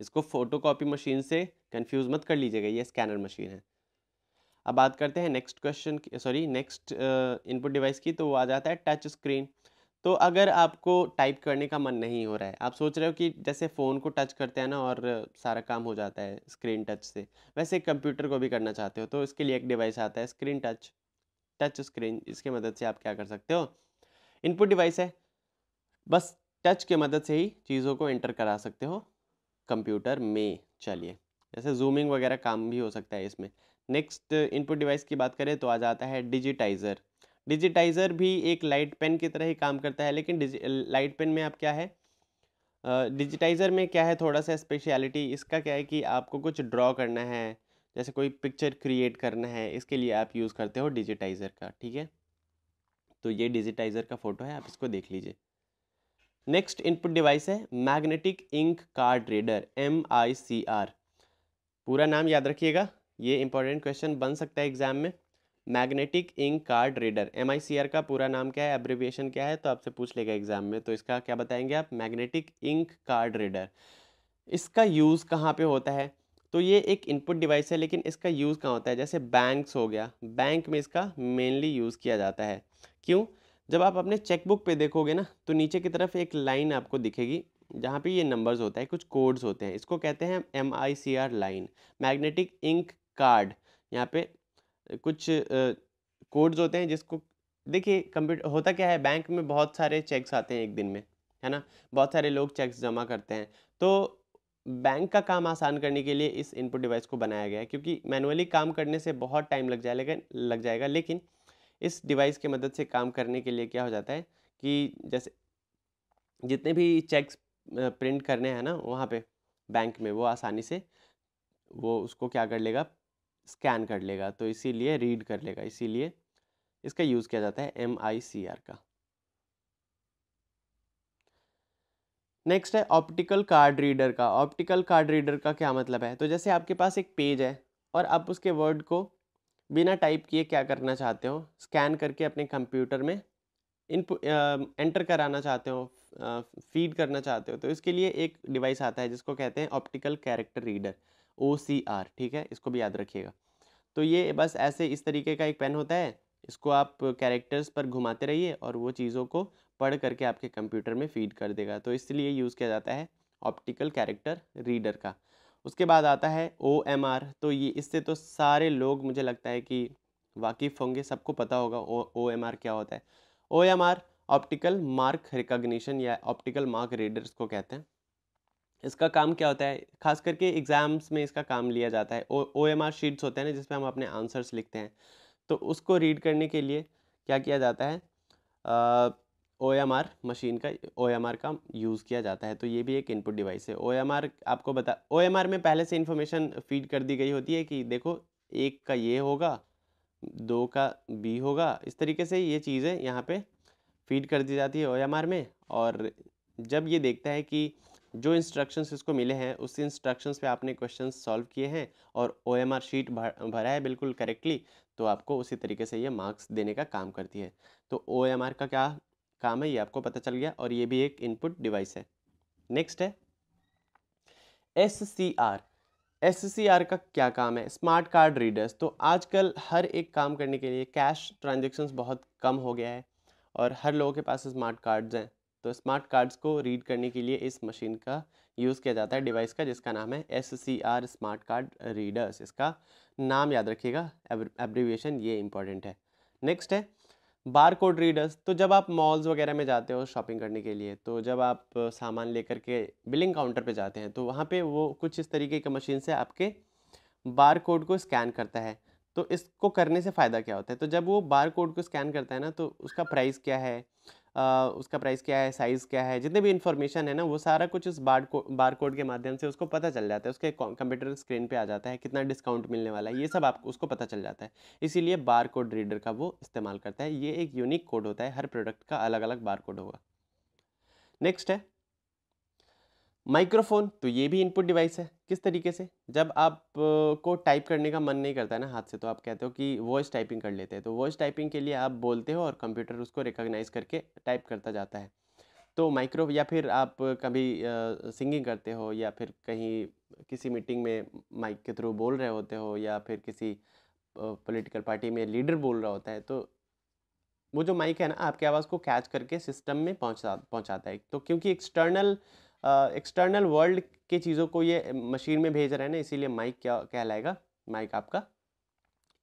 इसको फोटोकॉपी मशीन से कंफ्यूज मत कर लीजिएगा ये स्कैनर मशीन है अब बात करते हैं next question sorry next input device की तो वो आ जाता है टच स्क्रीन तो अगर आपको टाइप करने का मन नहीं हो रहा है आप सोच रहे हो कि जैसे फ़ोन को टच करते हैं ना और सारा काम हो जाता है स्क्रीन टच से वैसे कंप्यूटर को भी करना चाहते हो तो इसके लिए एक डिवाइस आता है स्क्रीन टच टच स्क्रीन इसके मदद से आप क्या कर सकते हो इनपुट डिवाइस है बस टच के मदद से ही चीज़ों को एंटर करा सकते हो कंप्यूटर में चलिए जैसे जूमिंग वगैरह काम भी हो सकता है इसमें नेक्स्ट इनपुट डिवाइस की बात करें तो आ जाता है डिजिटाइज़र डिजिटाइज़र भी एक लाइट पेन की तरह ही काम करता है लेकिन लाइट पेन में आप क्या है डिजिटाइज़र में क्या है थोड़ा सा स्पेशलिटी इसका क्या है कि आपको कुछ ड्रॉ करना है जैसे कोई पिक्चर क्रिएट करना है इसके लिए आप यूज़ करते हो डिजिटाइज़र का ठीक है तो ये डिजिटाइज़र का फ़ोटो है आप इसको देख लीजिए नेक्स्ट इनपुट डिवाइस है magnetic ink card reader M I C R पूरा नाम याद रखिएगा ये इंपॉर्टेंट क्वेश्चन बन सकता है एग्जाम में magnetic ink card reader M का पूरा नाम क्या है एब्रिविएशन क्या है तो आपसे पूछ लेगा एग्जाम में तो इसका क्या बताएंगे आप मैग्नेटिक इंक कार्ड रीडर इसका यूज़ कहाँ पे होता है तो ये एक इनपुट डिवाइस है लेकिन इसका यूज़ कहाँ होता है जैसे बैंक्स हो गया बैंक में इसका मेनली यूज़ किया जाता है क्यों जब आप अपने चेकबुक पे देखोगे ना तो नीचे की तरफ एक लाइन आपको दिखेगी जहाँ पे ये नंबर्स होता है कुछ कोड्स होते हैं इसको कहते हैं M I C R line magnetic ink card यहाँ पे कुछ कोड्स होते हैं जिसको देखिए कंप्यूटर होता क्या है बैंक में बहुत सारे चेक्स आते हैं एक दिन में है ना बहुत सारे लोग चेक्स जमा करते हैं तो बैंक का काम आसान करने के लिए इस इनपुट डिवाइस को बनाया गया है क्योंकि मैनुअली काम करने से बहुत टाइम लग जाएगा लेकिन लग जाएगा लेकिन इस डिवाइस की मदद से काम करने के लिए क्या हो जाता है कि जैसे जितने भी चेक्स प्रिंट करने हैं ना वहाँ पे बैंक में वो आसानी से वो उसको क्या कर लेगा स्कैन कर लेगा तो इसीलिए रीड कर लेगा इसीलिए इसका यूज़ किया जाता है एम आई सी आर का नेक्स्ट है ऑप्टिकल कार्ड रीडर का ऑप्टिकल कार्ड रीडर का क्या मतलब है तो जैसे आपके पास एक पेज है और आप उसके वर्ड को बिना टाइप किए क्या करना चाहते हो स्कैन करके अपने कंप्यूटर में इनपुट एंटर कराना चाहते हो फीड करना चाहते हो तो इसके लिए एक डिवाइस आता है जिसको कहते हैं optical character reader O C R ठीक है इसको भी याद रखिएगा तो ये बस ऐसे इस तरीके का एक पेन होता है इसको आप कैरेक्टर्स पर घुमाते रहिए और वो चीज़ों को पढ़ करके आपके कंप्यूटर में फीड कर देगा तो इसलिए यूज़ किया जाता है ऑप्टिकल कैरेक्टर रीडर का उसके बाद आता है ओ एम आर तो ये इससे तो सारे लोग मुझे लगता है कि वाकिफ़ होंगे सबको पता होगा ओ ओ एम आर क्या होता है O M R optical mark recognition या ऑप्टिकल मार्क रीडर्स को कहते हैं इसका काम क्या होता है खास करके एग्ज़ाम्स में इसका काम लिया जाता है ओ एम आर शीट्स होते हैं ना जिसमें हम अपने आंसर्स लिखते हैं तो उसको रीड करने के लिए क्या किया जाता है ओ एम आर मशीन का ओ एम आर का यूज़ किया जाता है तो ये भी एक इनपुट डिवाइस है ओ एम आर आपको बता ओ एम आर में पहले से इन्फॉर्मेशन फीड कर दी गई होती है कि देखो एक का ये होगा दो का बी होगा इस तरीके से ये चीज़ें यहाँ पे फीड कर दी जाती है ओ एम आर में और जब ये देखता है कि जो इंस्ट्रक्शंस इसको मिले हैं उस इंस्ट्रक्शंस पे आपने क्वेश्चन सॉल्व किए हैं और ओ एम आर शीट भरा है बिल्कुल करेक्टली तो आपको उसी तरीके से ये मार्क्स देने का काम करती है तो ओ एम आर का क्या काम है ये आपको पता चल गया और ये भी एक इनपुट डिवाइस है नेक्स्ट है S C R S C R का क्या काम है स्मार्ट कार्ड रीडर्स तो आजकल हर एक काम करने के लिए कैश ट्रांजेक्शन्स बहुत कम हो गया है और हर लोगों के पास स्मार्ट कार्ड्स हैं तो स्मार्ट कार्ड्स को रीड करने के लिए इस मशीन का यूज़ किया जाता है डिवाइस का जिसका नाम है S C R smart card readers इसका नाम याद रखिएगा एब्रीविएशन ये इंपॉर्टेंट है नेक्स्ट है बार कोड रीडर्स तो जब आप मॉल्स वगैरह में जाते हो शॉपिंग करने के लिए तो जब आप सामान लेकर के बिलिंग काउंटर पे जाते हैं तो वहाँ पे वो कुछ इस तरीके की मशीन से आपके बार कोड को स्कैन करता है तो इसको करने से फ़ायदा क्या होता है तो जब वो बार कोड को स्कैन करता है ना तो उसका प्राइस क्या है उसका प्राइस क्या है साइज़ क्या है जितने भी इन्फॉर्मेशन है ना वो सारा कुछ उस बार को बार कोड के माध्यम से उसको पता चल जाता है उसके कंप्यूटर स्क्रीन पे आ जाता है कितना डिस्काउंट मिलने वाला है ये सब आपको उसको पता चल जाता है इसीलिए बार कोड रीडर का वो इस्तेमाल करता है ये एक यूनिक कोड होता है हर प्रोडक्ट का अलग अलग बार कोड होगा नेक्स्ट है माइक्रोफोन तो ये भी इनपुट डिवाइस है किस तरीके से जब आप को टाइप करने का मन नहीं करता है ना हाथ से तो आप कहते हो कि वॉइस टाइपिंग कर लेते हैं तो वॉइस टाइपिंग के लिए आप बोलते हो और कंप्यूटर उसको रिकॉग्नाइज करके टाइप करता जाता है तो माइक्रो या फिर आप कभी सिंगिंग करते हो या फिर कहीं किसी मीटिंग में माइक के थ्रू बोल रहे होते हो या फिर किसी पॉलिटिकल पार्टी में लीडर बोल रहा होता है तो वो जो माइक है ना आपकी आवाज़ को कैच करके सिस्टम में पहुँचा पहुँचाता है तो क्योंकि एक्सटर्नल एक्सटर्नल वर्ल्ड के चीज़ों को ये मशीन में भेज रहे हैं ना इसीलिए माइक क्या कहलाएगा माइक आपका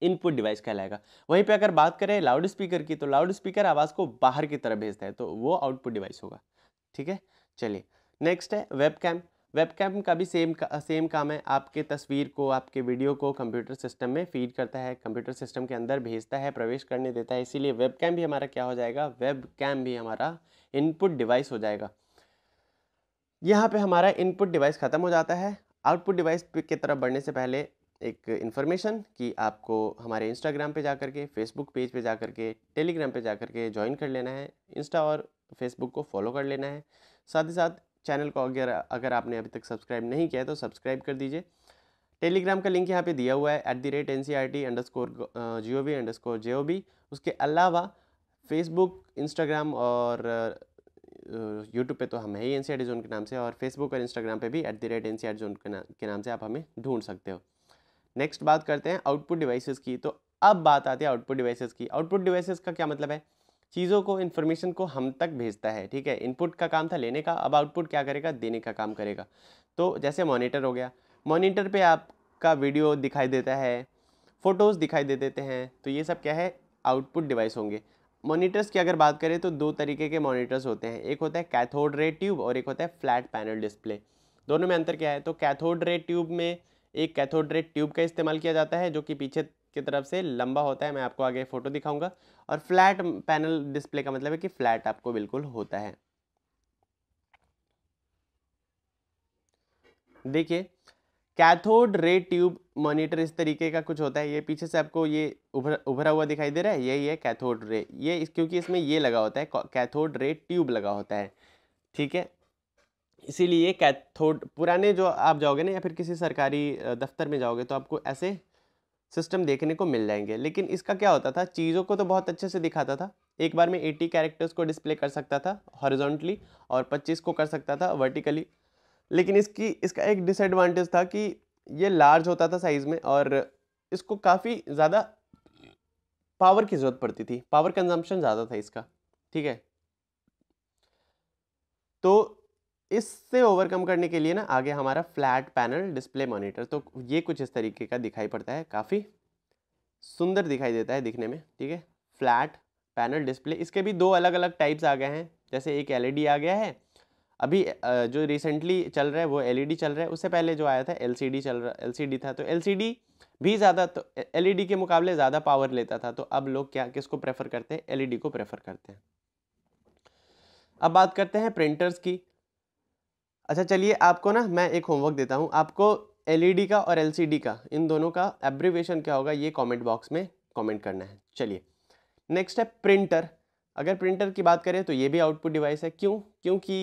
इनपुट डिवाइस कहलाएगा वहीं पे अगर बात करें लाउड स्पीकर की तो लाउड स्पीकर आवाज़ को बाहर की तरफ भेजता है तो वो आउटपुट डिवाइस होगा ठीक है चलिए नेक्स्ट है वेब कैम वेब कैम का भी सेम का, सेम काम है आपके तस्वीर को आपके वीडियो को कंप्यूटर सिस्टम में फीड करता है कंप्यूटर सिस्टम के अंदर भेजता है प्रवेश करने देता है इसीलिए वेब कैम भी हमारा क्या हो जाएगा वेब कैम भी हमारा इनपुट डिवाइस हो जाएगा यहाँ पे हमारा इनपुट डिवाइस ख़त्म हो जाता है आउटपुट डिवाइस के तरफ बढ़ने से पहले एक इन्फॉर्मेशन कि आपको हमारे इंस्टाग्राम पे जा कर के फेसबुक पेज पे जा कर के टेलीग्राम पे जा कर के ज्वाइन कर लेना है इंस्टा और फेसबुक को फॉलो कर लेना है साथ ही साथ चैनल को अगर अगर आपने अभी तक सब्सक्राइब नहीं किया है तो सब्सक्राइब कर दीजिए टेलीग्राम का लिंक यहाँ पे दिया हुआ है at the rate N C R T underscore G O V underscore J O B उसके अलावा फेसबुक इंस्टाग्राम और यूट्यूब पे तो हम है ही एन सी जोन के नाम से और फेसबुक और इंस्टाग्राम पे भी at the rate N C zone के, नाम के नाम से आप हमें ढूंढ सकते हो नेक्स्ट बात करते हैं आउटपुट डिवाइसेस की तो अब बात आती है आउटपुट डिवाइसेस की आउटपुट डिवाइसेस का क्या मतलब है चीज़ों को इन्फॉर्मेशन को हम तक भेजता है ठीक है इनपुट का काम था लेने का अब आउटपुट क्या करेगा देने का काम करेगा तो जैसे मॉनिटर हो गया मॉनिटर पर आपका वीडियो दिखाई देता है फ़ोटोज़ दिखाई दे देते हैं तो ये सब क्या है आउटपुट डिवाइस होंगे मॉनिटर्स की अगर बात करें तो दो तरीके के मॉनिटर्स होते हैं एक होता है कैथोड रे ट्यूब और एक होता है फ्लैट पैनल डिस्प्ले दोनों में अंतर क्या है तो कैथोड रे ट्यूब में एक कैथोड रे ट्यूब का इस्तेमाल किया जाता है जो कि पीछे की तरफ से लंबा होता है मैं आपको आगे फ़ोटो दिखाऊंगा और फ्लैट पैनल डिस्प्ले का मतलब है कि फ्लैट आपको बिल्कुल होता है देखिए कैथोड रे ट्यूब मॉनिटर इस तरीके का कुछ होता है ये पीछे से आपको ये उभर उभरा हुआ दिखाई दे रहा है यही है कैथोड रे ये इस क्योंकि इसमें ये लगा होता है कैथोड रे ट्यूब लगा होता है ठीक है इसीलिए कैथोड पुराने जो आप जाओगे ना या फिर किसी सरकारी दफ्तर में जाओगे तो आपको ऐसे सिस्टम देखने को मिल जाएंगे लेकिन इसका क्या होता था चीज़ों को तो बहुत अच्छे से दिखाता था एक बार में 80 कैरेक्टर्स को डिस्प्ले कर सकता था हॉरिजॉन्टली और 25 को कर सकता था वर्टिकली लेकिन इसकी इसका एक डिसएडवांटेज था कि ये लार्ज होता था साइज़ में और इसको काफ़ी ज़्यादा पावर की ज़रूरत पड़ती थी पावर कंजम्पशन ज़्यादा था इसका ठीक है तो इससे ओवरकम करने के लिए ना आगे हमारा फ्लैट पैनल डिस्प्ले मॉनिटर तो ये कुछ इस तरीके का दिखाई पड़ता है काफ़ी सुंदर दिखाई देता है दिखने में ठीक है फ्लैट पैनल डिस्प्ले इसके भी दो अलग अलग टाइप्स आ गए हैं जैसे एक एलईडी आ गया है अभी जो रिसेंटली चल रहा है वो एलईडी e चल रहा है उससे पहले जो आया था एलसीडी चल रहा एलसीडी था तो एलसीडी भी ज़्यादा तो एलईडी e के मुकाबले ज़्यादा पावर लेता था तो अब लोग क्या किसको प्रेफर करते हैं एलईडी e को प्रेफर करते हैं अब बात करते हैं प्रिंटर्स की अच्छा चलिए आपको ना मैं एक होमवर्क देता हूँ आपको एल का और एल का इन दोनों का एब्रीवेशन क्या होगा ये कॉमेंट बॉक्स में कॉमेंट करना है चलिए नेक्स्ट है प्रिंटर अगर प्रिंटर की बात करें तो ये भी आउटपुट डिवाइस है क्यों क्योंकि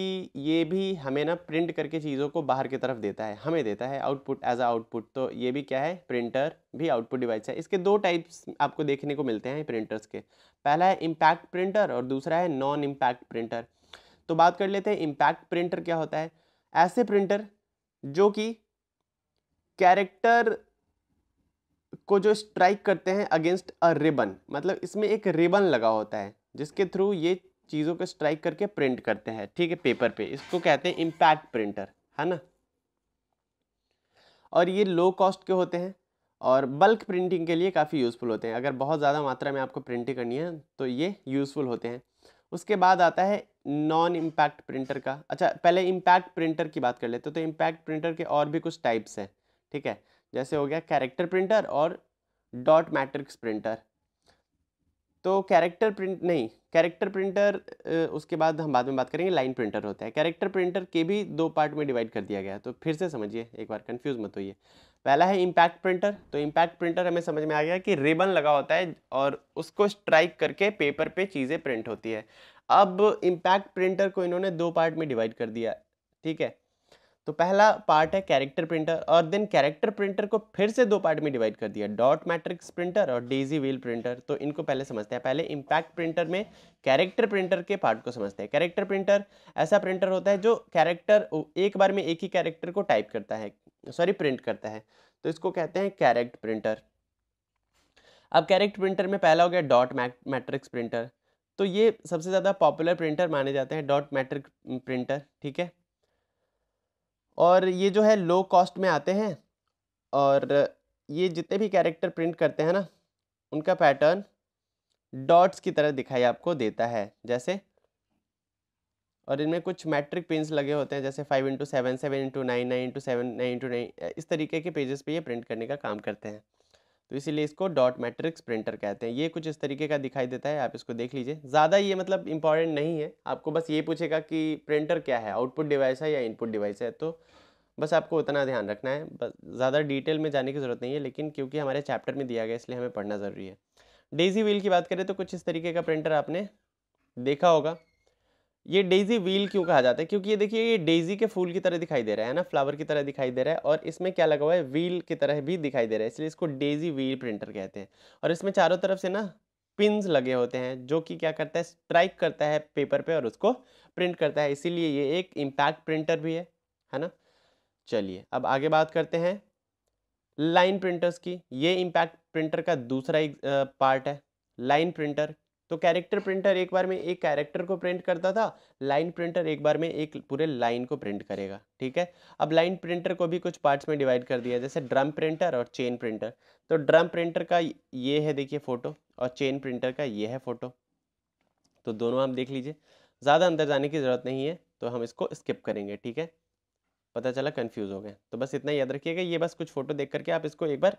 ये भी हमें ना प्रिंट करके चीज़ों को बाहर की तरफ देता है हमें देता है आउटपुट एज अ आउटपुट तो ये भी क्या है प्रिंटर भी आउटपुट डिवाइस है इसके दो टाइप्स आपको देखने को मिलते हैं प्रिंटर्स के पहला है इम्पैक्ट प्रिंटर और दूसरा है नॉन इम्पैक्ट प्रिंटर तो बात कर लेते हैं इम्पैक्ट प्रिंटर क्या होता है ऐसे प्रिंटर जो कि कैरेक्टर को जो स्ट्राइक करते हैं अगेंस्ट अ रिबन मतलब इसमें एक रिबन लगा होता है जिसके थ्रू ये चीज़ों को स्ट्राइक करके प्रिंट करते हैं ठीक है पेपर पे इसको कहते हैं इम्पैक्ट प्रिंटर है ना और ये लो कॉस्ट के होते हैं और बल्क प्रिंटिंग के लिए काफ़ी यूज़फुल होते हैं अगर बहुत ज़्यादा मात्रा में आपको प्रिंटिंग करनी है तो ये यूज़फुल होते हैं उसके बाद आता है नॉन इम्पैक्ट प्रिंटर का अच्छा पहले इम्पैक्ट प्रिंटर की बात कर लेते तो इम्पैक्ट प्रिंटर के और भी कुछ टाइप्स हैं ठीक है जैसे हो गया कैरेक्टर प्रिंटर और डॉट मैट्रिक्स प्रिंटर तो कैरेक्टर प्रिंट नहीं कैरेक्टर प्रिंटर उसके बाद हम बाद में बात करेंगे लाइन प्रिंटर होता है कैरेक्टर प्रिंटर के भी दो पार्ट में डिवाइड कर दिया गया है तो फिर से समझिए एक बार कंफ्यूज मत होइए पहला है इम्पैक्ट प्रिंटर तो इम्पैक्ट प्रिंटर हमें समझ में आ गया कि रिबन लगा होता है और उसको स्ट्राइक करके पेपर पे चीज़ें प्रिंट होती है अब इम्पैक्ट प्रिंटर को इन्होंने दो पार्ट में डिवाइड कर दिया ठीक है तो पहला पार्ट है कैरेक्टर प्रिंटर और देन कैरेक्टर प्रिंटर को फिर से दो पार्ट में डिवाइड कर दिया डॉट मैट्रिक्स प्रिंटर और डेजी व्हील प्रिंटर तो इनको पहले समझते हैं पहले इम्पैक्ट प्रिंटर में कैरेक्टर प्रिंटर के पार्ट को समझते हैं कैरेक्टर प्रिंटर ऐसा प्रिंटर होता है जो कैरेक्टर एक बार में एक ही कैरेक्टर को टाइप करता है सॉरी प्रिंट करता है तो इसको कहते हैं कैरेक्ट प्रिंटर अब कैरेक्ट प्रिंटर में पहला हो गया डॉट मैट्रिक्स प्रिंटर तो ये सबसे ज़्यादा पॉपुलर प्रिंटर माने जाते हैं डॉट मैट्रिक प्रिंटर ठीक है और ये जो है लो कॉस्ट में आते हैं और ये जितने भी कैरेक्टर प्रिंट करते हैं ना उनका पैटर्न डॉट्स की तरह दिखाई आपको देता है जैसे और इनमें कुछ मैट्रिक पेंस लगे होते हैं जैसे five into seven seven into nine nine into seven nine into nine इस तरीके के पेजेस पे ये प्रिंट करने का काम करते हैं तो इसीलिए इसको डॉट मैट्रिक्स प्रिंटर कहते हैं ये कुछ इस तरीके का दिखाई देता है आप इसको देख लीजिए ज़्यादा ये मतलब इंपॉर्टेंट नहीं है आपको बस ये पूछेगा कि प्रिंटर क्या है आउटपुट डिवाइस है या इनपुट डिवाइस है तो बस आपको उतना ध्यान रखना है बस ज़्यादा डिटेल में जाने की ज़रूरत नहीं है लेकिन क्योंकि हमारे चैप्टर में दिया गया इसलिए हमें पढ़ना ज़रूरी है डेजी व्हील की बात करें तो कुछ इस तरीके का प्रिंटर आपने देखा होगा ये डेजी व्हील क्यों कहा जाता है क्योंकि ये देखिए ये डेजी के फूल की तरह दिखाई दे रहा है ना फ्लावर की तरह दिखाई दे रहा है और इसमें क्या लगा हुआ है व्हील की तरह भी दिखाई दे रहा है इसलिए इसको डेजी व्हील प्रिंटर कहते हैं और इसमें चारों तरफ से ना पिन लगे होते हैं जो कि क्या करता है स्ट्राइक करता है पेपर पे और उसको प्रिंट करता है इसीलिए ये एक इम्पैक्ट प्रिंटर भी है है ना चलिए अब आगे बात करते हैं लाइन प्रिंटर्स की ये इम्पैक्ट प्रिंटर का दूसरा एक पार्ट है लाइन प्रिंटर तो कैरेक्टर प्रिंटर एक बार में एक कैरेक्टर को प्रिंट करता था लाइन प्रिंटर एक बार में एक पूरे लाइन को प्रिंट करेगा ठीक है अब लाइन प्रिंटर को भी कुछ पार्ट्स में डिवाइड कर दिया जैसे ड्रम प्रिंटर और चेन प्रिंटर तो ड्रम प्रिंटर का ये है देखिए फ़ोटो और चेन प्रिंटर का ये है फ़ोटो तो दोनों आप देख लीजिए ज़्यादा अंदर जाने की ज़रूरत नहीं है तो हम इसको स्किप करेंगे ठीक है पता चला कन्फ्यूज़ हो गए तो बस इतना याद रखिएगा ये बस कुछ फ़ोटो देख करके आप इसको एक बार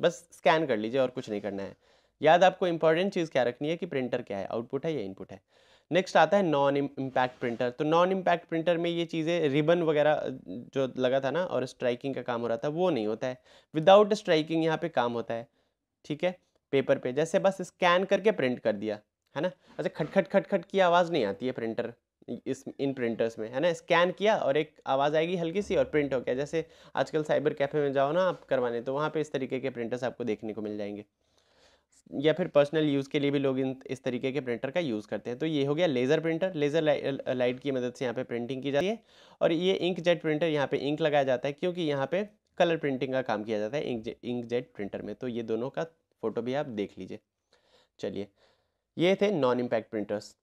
बस स्कैन कर लीजिए और कुछ नहीं करना है याद आपको इंपॉर्टेंट चीज़ क्या रखनी है कि प्रिंटर क्या है आउटपुट है या इनपुट है नेक्स्ट आता है नॉन इम्पैक्ट प्रिंटर तो नॉन इम्पैक्ट प्रिंटर में ये चीज़ें रिबन वगैरह जो लगा था ना और स्ट्राइकिंग का काम हो रहा था वो नहीं होता है विदाउट स्ट्राइकिंग यहाँ पे काम होता है ठीक है पेपर पे जैसे बस स्कैन करके प्रिंट कर दिया है ना अच्छा खटखट खटखट की आवाज़ नहीं आती है प्रिंटर इस इन प्रिंटर्स में है ना स्कैन किया और एक आवाज़ आएगी हल्की सी और प्रिंट हो गया जैसे आजकल साइबर कैफ़े में जाओ ना आप करवाने तो वहाँ पे इस तरीके के प्रिंटर्स आपको देखने को मिल जाएंगे या फिर पर्सनल यूज़ के लिए भी लोग इन इस तरीके के प्रिंटर का यूज़ करते हैं तो ये हो गया लेज़र प्रिंटर लेज़र लाइट की मदद से यहाँ पे प्रिंटिंग की जाती है और ये इंक जेट प्रिंटर यहाँ पे इंक लगाया जाता है क्योंकि यहाँ पे कलर प्रिंटिंग का काम किया जाता है इंक जे, इंक जेट प्रिंटर में तो ये दोनों का फ़ोटो भी आप देख लीजिए चलिए ये थे नॉन इम्पैक्ट प्रिंटर्स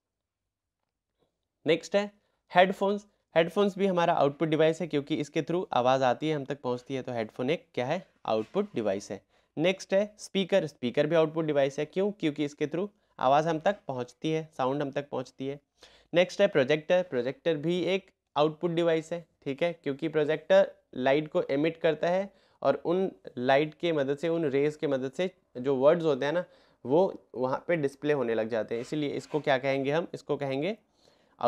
नेक्स्ट है हेडफोन्स हेडफोन्स भी हमारा आउटपुट डिवाइस है क्योंकि इसके थ्रू आवाज़ आती है हम तक पहुँचती है तो हेडफोन एक क्या है आउटपुट डिवाइस है नेक्स्ट है स्पीकर स्पीकर भी आउटपुट डिवाइस है क्यों क्योंकि इसके थ्रू आवाज़ हम तक पहुंचती है साउंड हम तक पहुंचती है नेक्स्ट है प्रोजेक्टर प्रोजेक्टर भी एक आउटपुट डिवाइस है ठीक है क्योंकि प्रोजेक्टर लाइट को एमिट करता है और उन लाइट के मदद से उन रेज के मदद से जो वर्ड्स होते हैं ना वो वहाँ पे डिस्प्ले होने लग जाते हैं इसीलिए इसको क्या कहेंगे हम इसको कहेंगे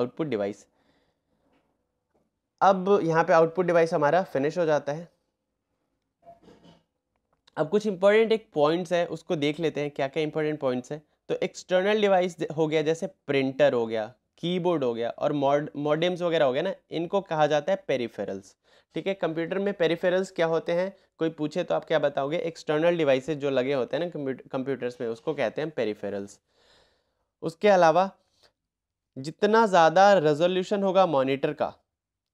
आउटपुट डिवाइस अब यहाँ पे आउटपुट डिवाइस हमारा फिनिश हो जाता है अब कुछ इंपॉर्टेंट एक पॉइंट्स है उसको देख लेते हैं क्या क्या इंपॉर्टेंट पॉइंट्स है तो एक्सटर्नल डिवाइस हो गया जैसे प्रिंटर हो गया कीबोर्ड हो गया और मॉड मॉडेम्स वगैरह हो गया ना इनको कहा जाता है पेरीफेरल्स ठीक है कंप्यूटर में पेरीफेरल्स क्या होते हैं कोई पूछे तो आप क्या बताओगे एक्सटर्नल डिवाइसेज जो लगे होते हैं ना कंप्यूटर्स में उसको कहते हैं पेरीफेरल्स उसके अलावा जितना ज़्यादा रेजोल्यूशन होगा मॉनिटर का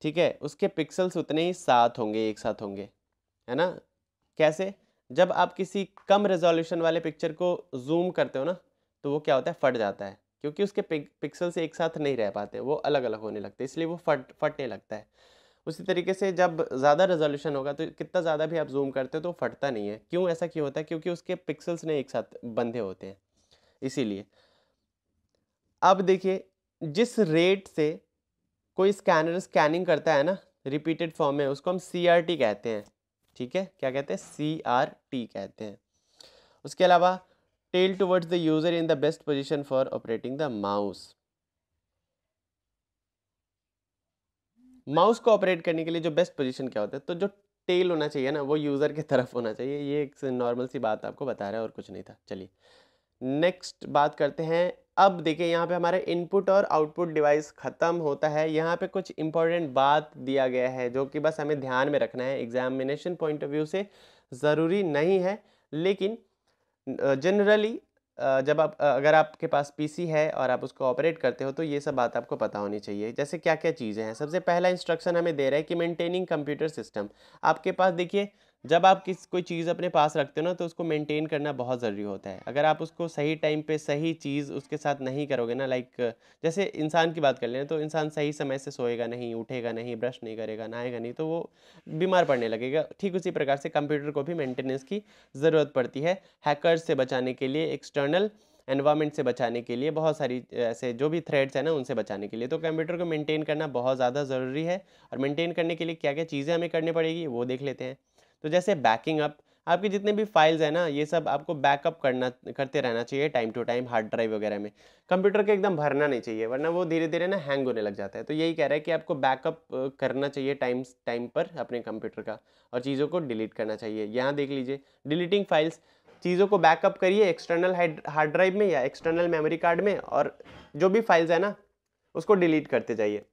ठीक है उसके पिक्सल्स उतने ही साथ होंगे एक साथ होंगे है ना कैसे जब आप किसी कम रेजोल्यूशन वाले पिक्चर को जूम करते हो ना तो वो क्या होता है फट जाता है क्योंकि उसके पिक, पिक्सल्स एक साथ नहीं रह पाते वो अलग अलग होने लगते इसलिए वो फट फटने लगता है उसी तरीके से जब ज़्यादा रेजोल्यूशन होगा तो कितना ज़्यादा भी आप जूम करते हो तो फटता नहीं है क्यों ऐसा क्यों होता है क्योंकि उसके पिक्सल्स ने एक साथ बंधे होते हैं इसीलिए अब देखिए जिस रेट से कोई स्कैनर स्कैनिंग करता है ना रिपीटेड फॉर्म में उसको हम सी कहते हैं ठीक है क्या कहते हैं सी आर टी कहते हैं उसके अलावा tail towards the user in the best position for operating the mouse mouse को ऑपरेट करने के लिए जो बेस्ट पोजिशन क्या होता है तो जो टेल होना चाहिए ना वो यूज़र के तरफ होना चाहिए ये एक नॉर्मल सी बात आपको बता रहा है और कुछ नहीं था चलिए नेक्स्ट बात करते हैं अब देखिए यहाँ पे हमारे इनपुट और आउटपुट डिवाइस ख़त्म होता है यहाँ पे कुछ इंपॉर्टेंट बात दिया गया है जो कि बस हमें ध्यान में रखना है एग्जामिनेशन पॉइंट ऑफ व्यू से ज़रूरी नहीं है लेकिन जनरली जब आप अगर आपके पास पीसी है और आप उसको ऑपरेट करते हो तो ये सब बात आपको पता होनी चाहिए जैसे क्या क्या चीज़ें हैं सबसे पहला इंस्ट्रक्शन हमें दे रहा है कि मेनटेनिंग कंप्यूटर सिस्टम आपके पास देखिए जब आप किस कोई चीज़ अपने पास रखते हो ना तो उसको मेंटेन करना बहुत ज़रूरी होता है अगर आप उसको सही टाइम पे सही चीज़ उसके साथ नहीं करोगे ना लाइक जैसे इंसान की बात कर लें तो इंसान सही समय से सोएगा नहीं उठेगा नहीं ब्रश नहीं करेगा नहाएगा नहीं तो वो बीमार पड़ने लगेगा ठीक उसी प्रकार से कंप्यूटर को भी मेंटेनेंस की ज़रूरत पड़ती है हैकर से बचाने के लिए एक्सटर्नल एनवायरमेंट से बचाने के लिए बहुत सारी ऐसे जो भी थ्रेड्स हैं ना उनसे बचाने के लिए तो कंप्यूटर को मेंटेन करना बहुत ज़्यादा ज़रूरी है और मेंटेन करने के लिए क्या क्या चीज़ें हमें करनी पड़ेगी वो देख लेते हैं तो जैसे बैकिंग अप आपके जितने भी फाइल्स हैं ना ये सब आपको बैकअप करना करते रहना चाहिए time to time hard drive वगैरह में कंप्यूटर के एकदम भरना नहीं चाहिए वरना वो धीरे धीरे ना हैंग होने लग जाता है तो यही कह रहा है कि आपको बैकअप करना चाहिए टाइम टाइम पर अपने कंप्यूटर का और चीज़ों को डिलीट करना चाहिए यहाँ देख लीजिए डिलीटिंग फाइल्स चीज़ों को बैकअप करिए एक्सटर्नल हार्ड ड्राइव में या एक्सटर्नल मेमोरी कार्ड में और जो भी फाइल्स हैं ना उसको डिलीट करते जाइए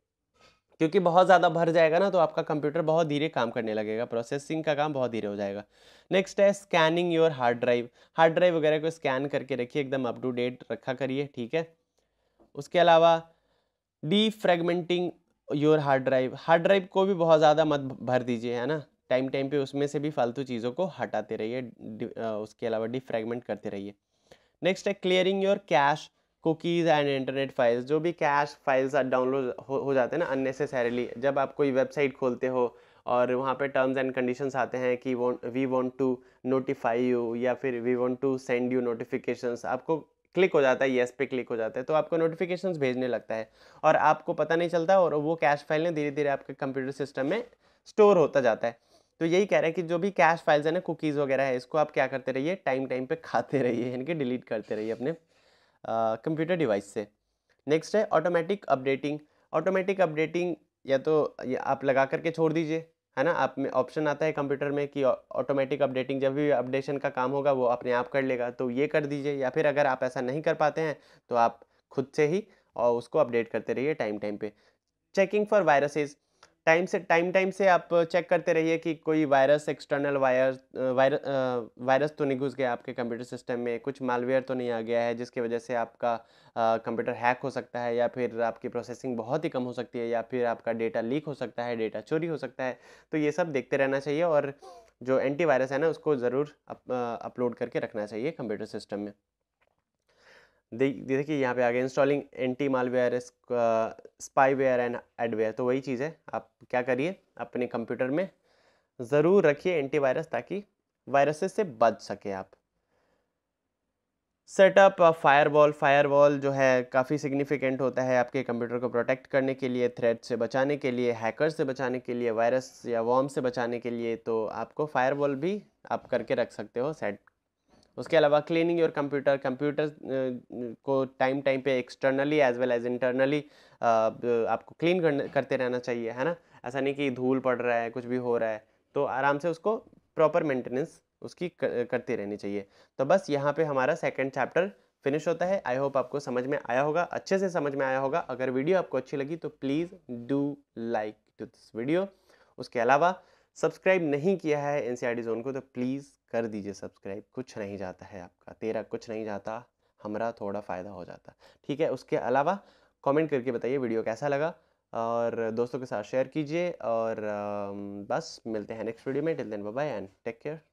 क्योंकि बहुत ज़्यादा भर जाएगा ना तो आपका कंप्यूटर बहुत धीरे काम करने लगेगा प्रोसेसिंग का काम बहुत धीरे हो जाएगा नेक्स्ट है scanning your hard drive hard drive वगैरह को स्कैन करके रखिए एकदम अप टू डेट रखा करिए ठीक है उसके अलावा defragmenting your hard drive hard drive को भी बहुत ज़्यादा मत भर दीजिए है ना टाइम टाइम पे उसमें से भी फालतू चीज़ों को हटाते रहिए उसके अलावा डिफ्रेगमेंट करते रहिए नेक्स्ट है clearing your cache cookies and internet files जो भी कैश फाइल्स डाउनलोड हो, हो जाते हैं ना अननेसेसरीली जब आप कोई वेबसाइट खोलते हो और वहाँ पे टर्म्स एंड कंडीशंस आते हैं कि we want to notify you या फिर we want to send you notifications आपको क्लिक हो जाता है येस पे क्लिक हो जाता है तो आपको नोटिफिकेशंस भेजने लगता है और आपको पता नहीं चलता और वो कैश फाइलें धीरे धीरे आपके कंप्यूटर सिस्टम में स्टोर होता जाता है तो यही कह रहे हैं कि जो भी कैश फाइल्स है ना कुकीज़ वगैरह है इसको आप क्या करते रहिए टाइम टाइम पे खाते रहिए यानी कि डिलीट करते रहिए अपने कंप्यूटर डिवाइस से नेक्स्ट है ऑटोमेटिक अपडेटिंग ऑटोमेटिक अपडेटिंग या तो या आप लगा करके छोड़ दीजिए है ना आप में ऑप्शन आता है कंप्यूटर में कि ऑटोमेटिक अपडेटिंग जब भी अपडेशन का काम होगा वो अपने आप कर लेगा तो ये कर दीजिए या फिर अगर आप ऐसा नहीं कर पाते हैं तो आप खुद से ही और उसको अपडेट करते रहिए टाइम टाइम पे चेकिंग फॉर वायरसेस टाइम से टाइम टाइम से आप चेक करते रहिए कि कोई virus external wire virus virus तो नहीं घुस गया आपके कंप्यूटर सिस्टम में कुछ मालवेयर तो नहीं आ गया है जिसकी वजह से आपका कंप्यूटर हैक हो सकता है या फिर आपकी प्रोसेसिंग बहुत ही कम हो सकती है या फिर आपका डेटा लीक हो सकता है डेटा चोरी हो सकता है तो ये सब देखते रहना चाहिए और जो एंटीवायरस है ना उसको ज़रूर अपलोड करके रखना चाहिए कंप्यूटर सिस्टम में देखिए यहाँ पे आ गया installing anti malware spyware and adware तो वही चीज़ है आप क्या करिए अपने कंप्यूटर में ज़रूर रखिए एंटीवायरस ताकि वायरसेस से बच सके आप सेटअप फायरवॉल फायरवॉल जो है काफ़ी सिग्निफिकेंट होता है आपके कंप्यूटर को प्रोटेक्ट करने के लिए थ्रेड से बचाने के लिए हैकर से बचाने के लिए वायरस या वॉर्म से बचाने के लिए तो आपको फायरवॉल भी आप करके रख सकते हो सेट उसके अलावा क्लीनिंग योर कंप्यूटर कंप्यूटर को टाइम टाइम पे externally as well as internally आपको क्लीन करते रहना चाहिए है ना ऐसा नहीं कि धूल पड़ रहा है कुछ भी हो रहा है तो आराम से उसको प्रॉपर मेंटेनेंस उसकी करती रहनी चाहिए तो बस यहाँ पे हमारा सेकेंड चैप्टर फिनिश होता है आई होप आपको समझ में आया होगा अच्छे से समझ में आया होगा अगर वीडियो आपको अच्छी लगी तो please do like to this video उसके अलावा सब्सक्राइब नहीं किया है एन सी जोन को तो प्लीज़ कर दीजिए सब्सक्राइब कुछ नहीं जाता है आपका तेरा कुछ नहीं जाता हमारा थोड़ा फ़ायदा हो जाता ठीक है उसके अलावा कमेंट करके बताइए वीडियो कैसा लगा और दोस्तों के साथ शेयर कीजिए और बस मिलते हैं नेक्स्ट वीडियो में till then bye and take care